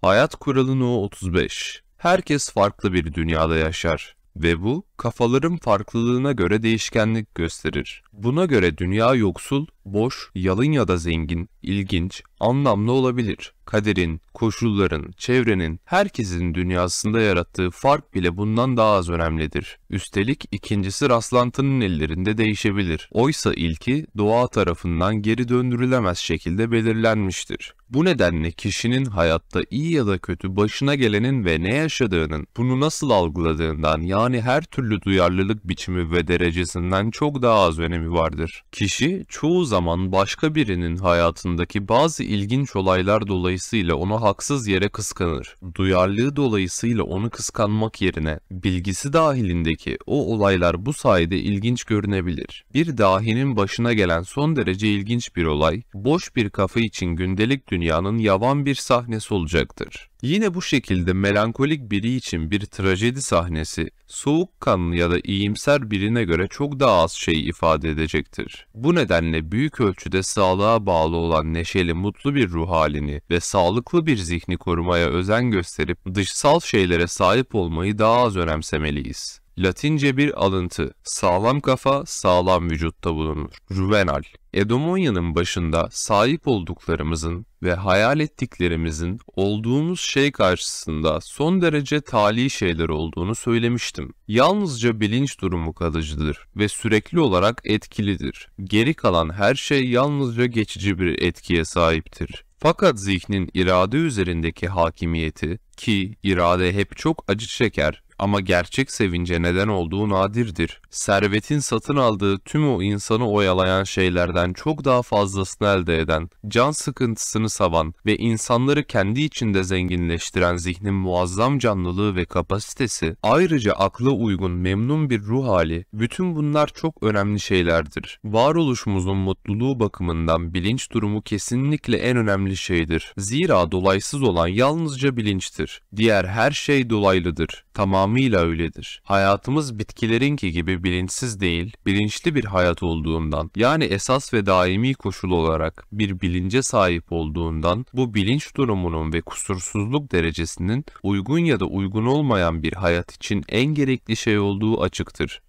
Hayat kuralı No 35. Herkes farklı bir dünyada yaşar ve bu kafaların farklılığına göre değişkenlik gösterir. Buna göre dünya yoksul, boş, yalın ya da zengin, ilginç, anlamlı olabilir kaderin, koşulların, çevrenin, herkesin dünyasında yarattığı fark bile bundan daha az önemlidir. Üstelik ikincisi rastlantının ellerinde değişebilir. Oysa ilki doğa tarafından geri döndürülemez şekilde belirlenmiştir. Bu nedenle kişinin hayatta iyi ya da kötü başına gelenin ve ne yaşadığının, bunu nasıl algıladığından yani her türlü duyarlılık biçimi ve derecesinden çok daha az önemi vardır. Kişi çoğu zaman başka birinin hayatındaki bazı ilginç olaylar dolayı dolayısıyla onu haksız yere kıskanır. Duyarlılığı dolayısıyla onu kıskanmak yerine bilgisi dahilindeki o olaylar bu sayede ilginç görünebilir. Bir dahinin başına gelen son derece ilginç bir olay, boş bir kafa için gündelik dünyanın yavan bir sahnesi olacaktır. Yine bu şekilde melankolik biri için bir trajedi sahnesi, soğukkanlı ya da iyimser birine göre çok daha az şey ifade edecektir. Bu nedenle büyük ölçüde sağlığa bağlı olan neşeli mutlu bir ruh halini ve sağlıklı bir zihni korumaya özen gösterip dışsal şeylere sahip olmayı daha az önemsemeliyiz. Latince bir alıntı, sağlam kafa sağlam vücutta bulunur. Juvenal, Edomonya'nın başında sahip olduklarımızın ve hayal ettiklerimizin olduğumuz şey karşısında son derece tali şeyler olduğunu söylemiştim. Yalnızca bilinç durumu kalıcıdır ve sürekli olarak etkilidir. Geri kalan her şey yalnızca geçici bir etkiye sahiptir. Fakat zihnin irade üzerindeki hakimiyeti ki irade hep çok acı çeker ama gerçek sevince neden olduğu nadirdir. Servetin satın aldığı tüm o insanı oyalayan şeylerden çok daha fazlasını elde eden, can sıkıntısını savan ve insanları kendi içinde zenginleştiren zihnin muazzam canlılığı ve kapasitesi, ayrıca akla uygun memnun bir ruh hali, bütün bunlar çok önemli şeylerdir. Varoluşumuzun mutluluğu bakımından bilinç durumu kesinlikle en önemli şeydir. Zira dolaysız olan yalnızca bilinçtir. Diğer her şey dolaylıdır. Tamam tamamıyla öyledir. Hayatımız bitkilerinki gibi bilinçsiz değil, bilinçli bir hayat olduğundan, yani esas ve daimi koşul olarak bir bilince sahip olduğundan, bu bilinç durumunun ve kusursuzluk derecesinin uygun ya da uygun olmayan bir hayat için en gerekli şey olduğu açıktır.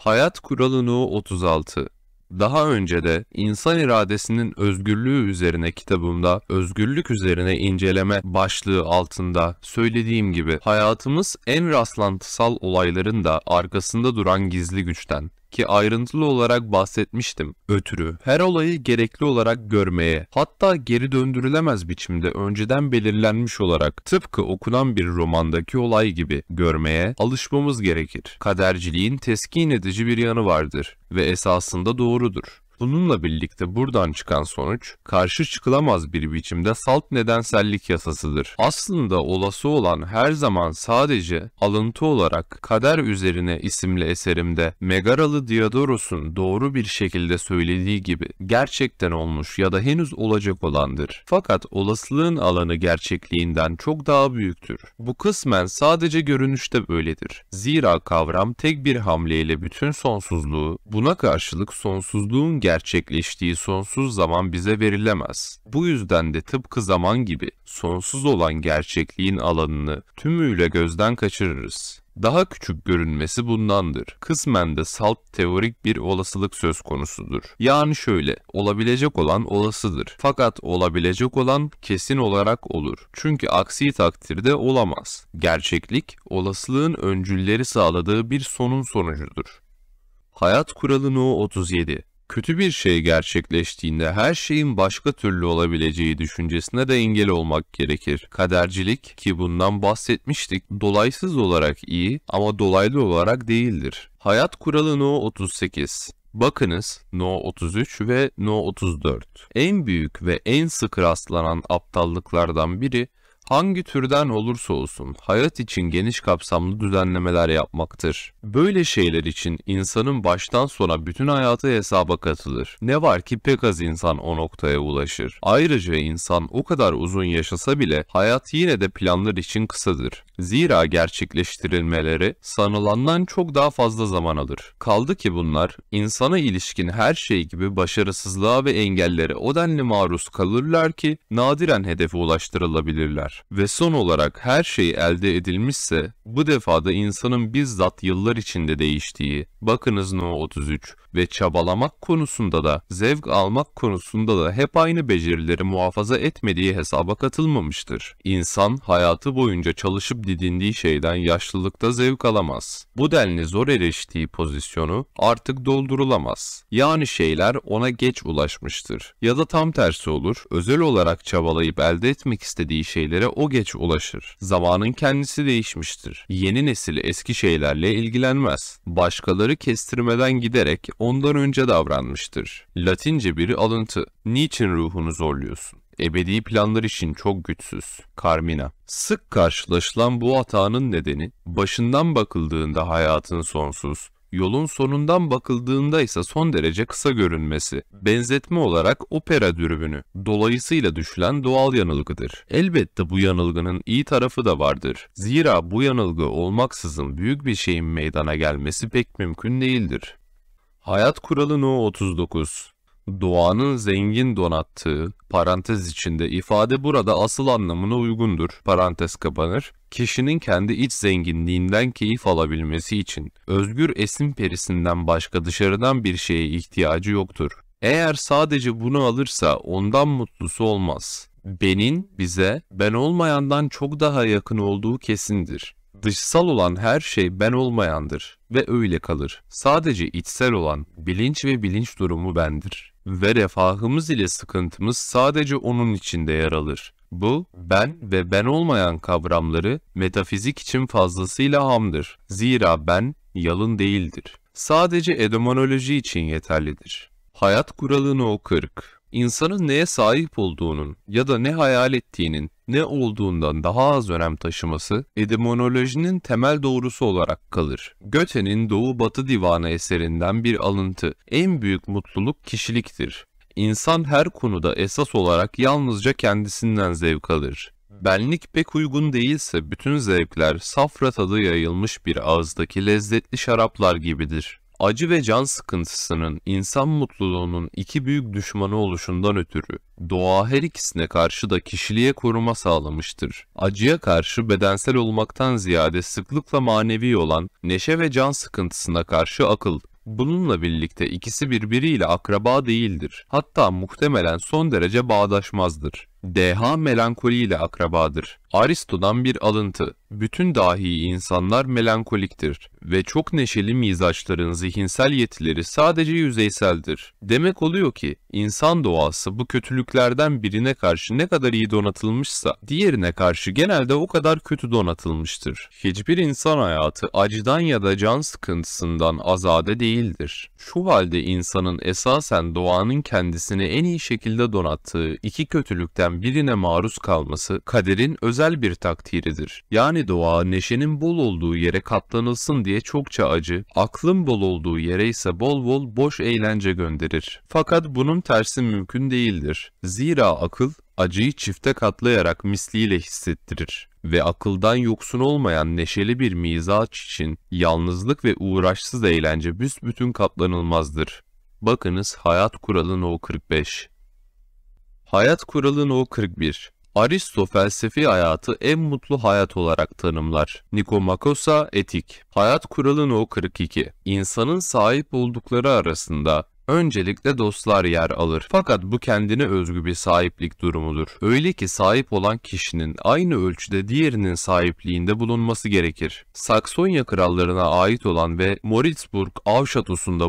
Hayat Kuralı No 36 daha önce de insan iradesinin özgürlüğü üzerine kitabımda özgürlük üzerine inceleme başlığı altında söylediğim gibi hayatımız en rastlantısal olayların da arkasında duran gizli güçten, ki ayrıntılı olarak bahsetmiştim ötürü her olayı gerekli olarak görmeye hatta geri döndürülemez biçimde önceden belirlenmiş olarak tıpkı okunan bir romandaki olay gibi görmeye alışmamız gerekir. Kaderciliğin teskin edici bir yanı vardır ve esasında doğrudur. Bununla birlikte buradan çıkan sonuç, karşı çıkılamaz bir biçimde salt nedensellik yasasıdır. Aslında olası olan her zaman sadece alıntı olarak Kader Üzerine isimli eserimde Megaralı Diodorus'un doğru bir şekilde söylediği gibi gerçekten olmuş ya da henüz olacak olandır. Fakat olasılığın alanı gerçekliğinden çok daha büyüktür. Bu kısmen sadece görünüşte böyledir. Zira kavram tek bir hamleyle bütün sonsuzluğu, buna karşılık sonsuzluğun gerçekleştiği sonsuz zaman bize verilemez. Bu yüzden de tıpkı zaman gibi sonsuz olan gerçekliğin alanını tümüyle gözden kaçırırız. Daha küçük görünmesi bundandır. Kısmen de salt teorik bir olasılık söz konusudur. Yani şöyle, olabilecek olan olasıdır. Fakat olabilecek olan kesin olarak olur. Çünkü aksi takdirde olamaz. Gerçeklik, olasılığın öncülleri sağladığı bir sonun sonucudur. Hayat Kuralı No 37 kötü bir şey gerçekleştiğinde her şeyin başka türlü olabileceği düşüncesine de engel olmak gerekir. Kadercilik ki bundan bahsetmiştik dolaysız olarak iyi ama dolaylı olarak değildir. Hayat kuralı No 38 Bakınız No 33 ve No 34. En büyük ve en sık rastlanan aptallıklardan biri hangi türden olursa olsun hayat için geniş kapsamlı düzenlemeler yapmaktır. Böyle şeyler için insanın baştan sona bütün hayatı hesaba katılır. Ne var ki pek az insan o noktaya ulaşır. Ayrıca insan o kadar uzun yaşasa bile hayat yine de planlar için kısadır. Zira gerçekleştirilmeleri sanılandan çok daha fazla zaman alır. Kaldı ki bunlar insana ilişkin her şey gibi başarısızlığa ve engellere o denli maruz kalırlar ki nadiren hedefe ulaştırılabilirler. Ve son olarak her şey elde edilmişse bu defada insanın bizzat yıllar içinde değiştiği, bakınız No 33, ve çabalamak konusunda da, zevk almak konusunda da hep aynı becerileri muhafaza etmediği hesaba katılmamıştır. İnsan hayatı boyunca çalışıp didindiği şeyden yaşlılıkta zevk alamaz. Bu denli zor eriştiği pozisyonu artık doldurulamaz. Yani şeyler ona geç ulaşmıştır. Ya da tam tersi olur, özel olarak çabalayıp elde etmek istediği şeylere o geç ulaşır. Zamanın kendisi değişmiştir. Yeni nesil eski şeylerle ilgilenmez. Başkaları kestirmeden giderek ondan önce davranmıştır. Latince biri alıntı. Niçin ruhunu zorluyorsun? Ebedi planlar için çok güçsüz. Carmina. Sık karşılaşılan bu hatanın nedeni, başından bakıldığında hayatın sonsuz, yolun sonundan bakıldığında ise son derece kısa görünmesi, benzetme olarak opera dürümünü, dolayısıyla düşülen doğal yanılgıdır. Elbette bu yanılgının iyi tarafı da vardır. Zira bu yanılgı olmaksızın büyük bir şeyin meydana gelmesi pek mümkün değildir. Hayat kuralı No 39 Doğanın zengin donattığı, parantez içinde ifade burada asıl anlamına uygundur, parantez kapanır, kişinin kendi iç zenginliğinden keyif alabilmesi için özgür esim perisinden başka dışarıdan bir şeye ihtiyacı yoktur. Eğer sadece bunu alırsa ondan mutlusu olmaz. Benin bize ben olmayandan çok daha yakın olduğu kesindir. Dışsal olan her şey ben olmayandır ve öyle kalır. Sadece içsel olan bilinç ve bilinç durumu bendir. Ve refahımız ile sıkıntımız sadece onun içinde yer alır. Bu, ben ve ben olmayan kavramları metafizik için fazlasıyla hamdır. Zira ben yalın değildir. Sadece edomanoloji için yeterlidir. Hayat kuralını o kırk. İnsanın neye sahip olduğunun ya da ne hayal ettiğinin ne olduğundan daha az önem taşıması edemonolojinin temel doğrusu olarak kalır. Göte'nin Doğu Batı Divanı eserinden bir alıntı. En büyük mutluluk kişiliktir. İnsan her konuda esas olarak yalnızca kendisinden zevk alır. Benlik pek uygun değilse bütün zevkler safra tadı yayılmış bir ağızdaki lezzetli şaraplar gibidir. Acı ve can sıkıntısının insan mutluluğunun iki büyük düşmanı oluşundan ötürü doğa her ikisine karşı da kişiliğe koruma sağlamıştır. Acıya karşı bedensel olmaktan ziyade sıklıkla manevi olan neşe ve can sıkıntısına karşı akıl, Bununla birlikte ikisi birbiriyle akraba değildir. Hatta muhtemelen son derece bağdaşmazdır. Deha melankoli ile akrabadır. Aristo'dan bir alıntı. Bütün dahi insanlar melankoliktir ve çok neşeli mizaçların zihinsel yetileri sadece yüzeyseldir. Demek oluyor ki insan doğası bu kötülüklerden birine karşı ne kadar iyi donatılmışsa diğerine karşı genelde o kadar kötü donatılmıştır. Hiçbir insan hayatı acıdan ya da can sıkıntısından azade değildir. Şu halde insanın esasen doğanın kendisini en iyi şekilde donattığı iki kötülükten birine maruz kalması kaderin özel özel bir takdiridir. Yani doğa neşenin bol olduğu yere katlanılsın diye çokça acı, aklın bol olduğu yere ise bol bol boş eğlence gönderir. Fakat bunun tersi mümkün değildir. Zira akıl acıyı çifte katlayarak misliyle hissettirir ve akıldan yoksun olmayan neşeli bir mizaç için yalnızlık ve uğraşsız eğlence büsbütün katlanılmazdır. Bakınız Hayat Kuralı No 45 Hayat Kuralı No 41 Aristo felsefi hayatı en mutlu hayat olarak tanımlar. Nikomakosa Etik Hayat Kuralı No 42 İnsanın sahip oldukları arasında öncelikle dostlar yer alır. Fakat bu kendine özgü bir sahiplik durumudur. Öyle ki sahip olan kişinin aynı ölçüde diğerinin sahipliğinde bulunması gerekir. Saksonya krallarına ait olan ve Moritzburg av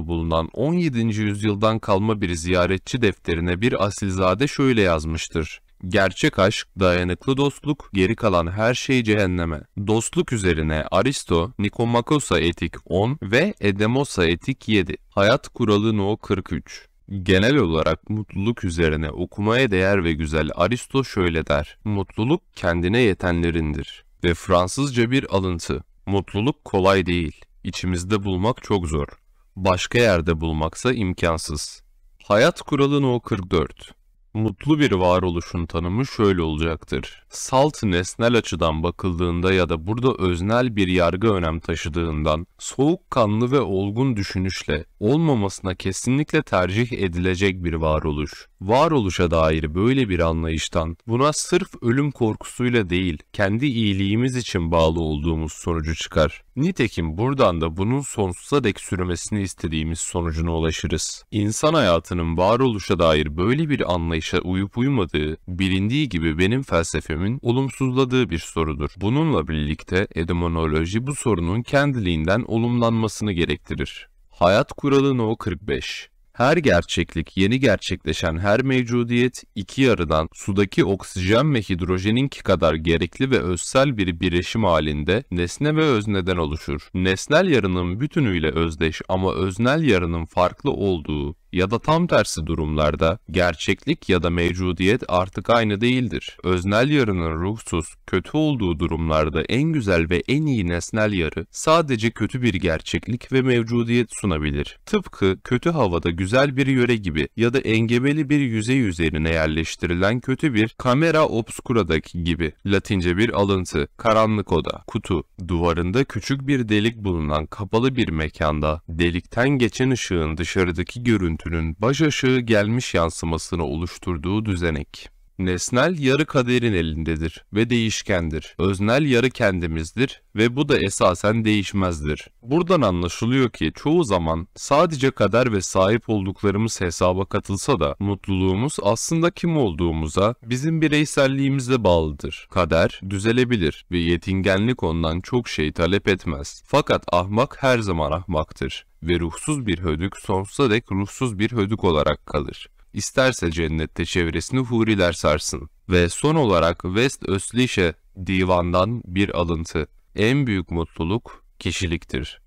bulunan 17. yüzyıldan kalma bir ziyaretçi defterine bir asilzade şöyle yazmıştır. Gerçek aşk, dayanıklı dostluk, geri kalan her şey cehenneme. Dostluk üzerine Aristo, Nikomakosa etik 10 ve Edemosa etik 7. Hayat kuralı No 43. Genel olarak mutluluk üzerine okumaya değer ve güzel Aristo şöyle der. Mutluluk kendine yetenlerindir. Ve Fransızca bir alıntı. Mutluluk kolay değil. İçimizde bulmak çok zor. Başka yerde bulmaksa imkansız. Hayat kuralı No 44. Mutlu bir varoluşun tanımı şöyle olacaktır. Salt nesnel açıdan bakıldığında ya da burada öznel bir yargı önem taşıdığından, soğukkanlı ve olgun düşünüşle olmamasına kesinlikle tercih edilecek bir varoluş. Varoluşa dair böyle bir anlayıştan, buna sırf ölüm korkusuyla değil, kendi iyiliğimiz için bağlı olduğumuz sonucu çıkar. Nitekim buradan da bunun sonsuza dek sürmesini istediğimiz sonucuna ulaşırız. İnsan hayatının varoluşa dair böyle bir anlayışa uyup uymadığı, bilindiği gibi benim felsefemin olumsuzladığı bir sorudur. Bununla birlikte edemonoloji bu sorunun kendiliğinden olumlanmasını gerektirir. Hayat Kuralı No 45 her gerçeklik, yeni gerçekleşen her mevcudiyet iki yarıdan sudaki oksijen ve hidrojeninki kadar gerekli ve özsel bir birleşim halinde nesne ve özneden oluşur. Nesnel yarının bütünüyle özdeş ama öznel yarının farklı olduğu ya da tam tersi durumlarda gerçeklik ya da mevcudiyet artık aynı değildir. Öznel yarının ruhsuz, kötü olduğu durumlarda en güzel ve en iyi nesnel yarı sadece kötü bir gerçeklik ve mevcudiyet sunabilir. Tıpkı kötü havada güzel bir yöre gibi ya da engebeli bir yüzey üzerine yerleştirilen kötü bir kamera obscuradaki gibi. Latince bir alıntı, karanlık oda, kutu, duvarında küçük bir delik bulunan kapalı bir mekanda delikten geçen ışığın dışarıdaki görüntü görüntünün baş gelmiş yansımasını oluşturduğu düzenek. Nesnel yarı kaderin elindedir ve değişkendir. Öznel yarı kendimizdir ve bu da esasen değişmezdir. Buradan anlaşılıyor ki çoğu zaman sadece kader ve sahip olduklarımız hesaba katılsa da mutluluğumuz aslında kim olduğumuza, bizim bireyselliğimize bağlıdır. Kader düzelebilir ve yetingenlik ondan çok şey talep etmez. Fakat ahmak her zaman ahmaktır ve ruhsuz bir hödük sonsuza dek ruhsuz bir hödük olarak kalır isterse cennette çevresini huriler sarsın. Ve son olarak West Öslişe divandan bir alıntı. En büyük mutluluk kişiliktir.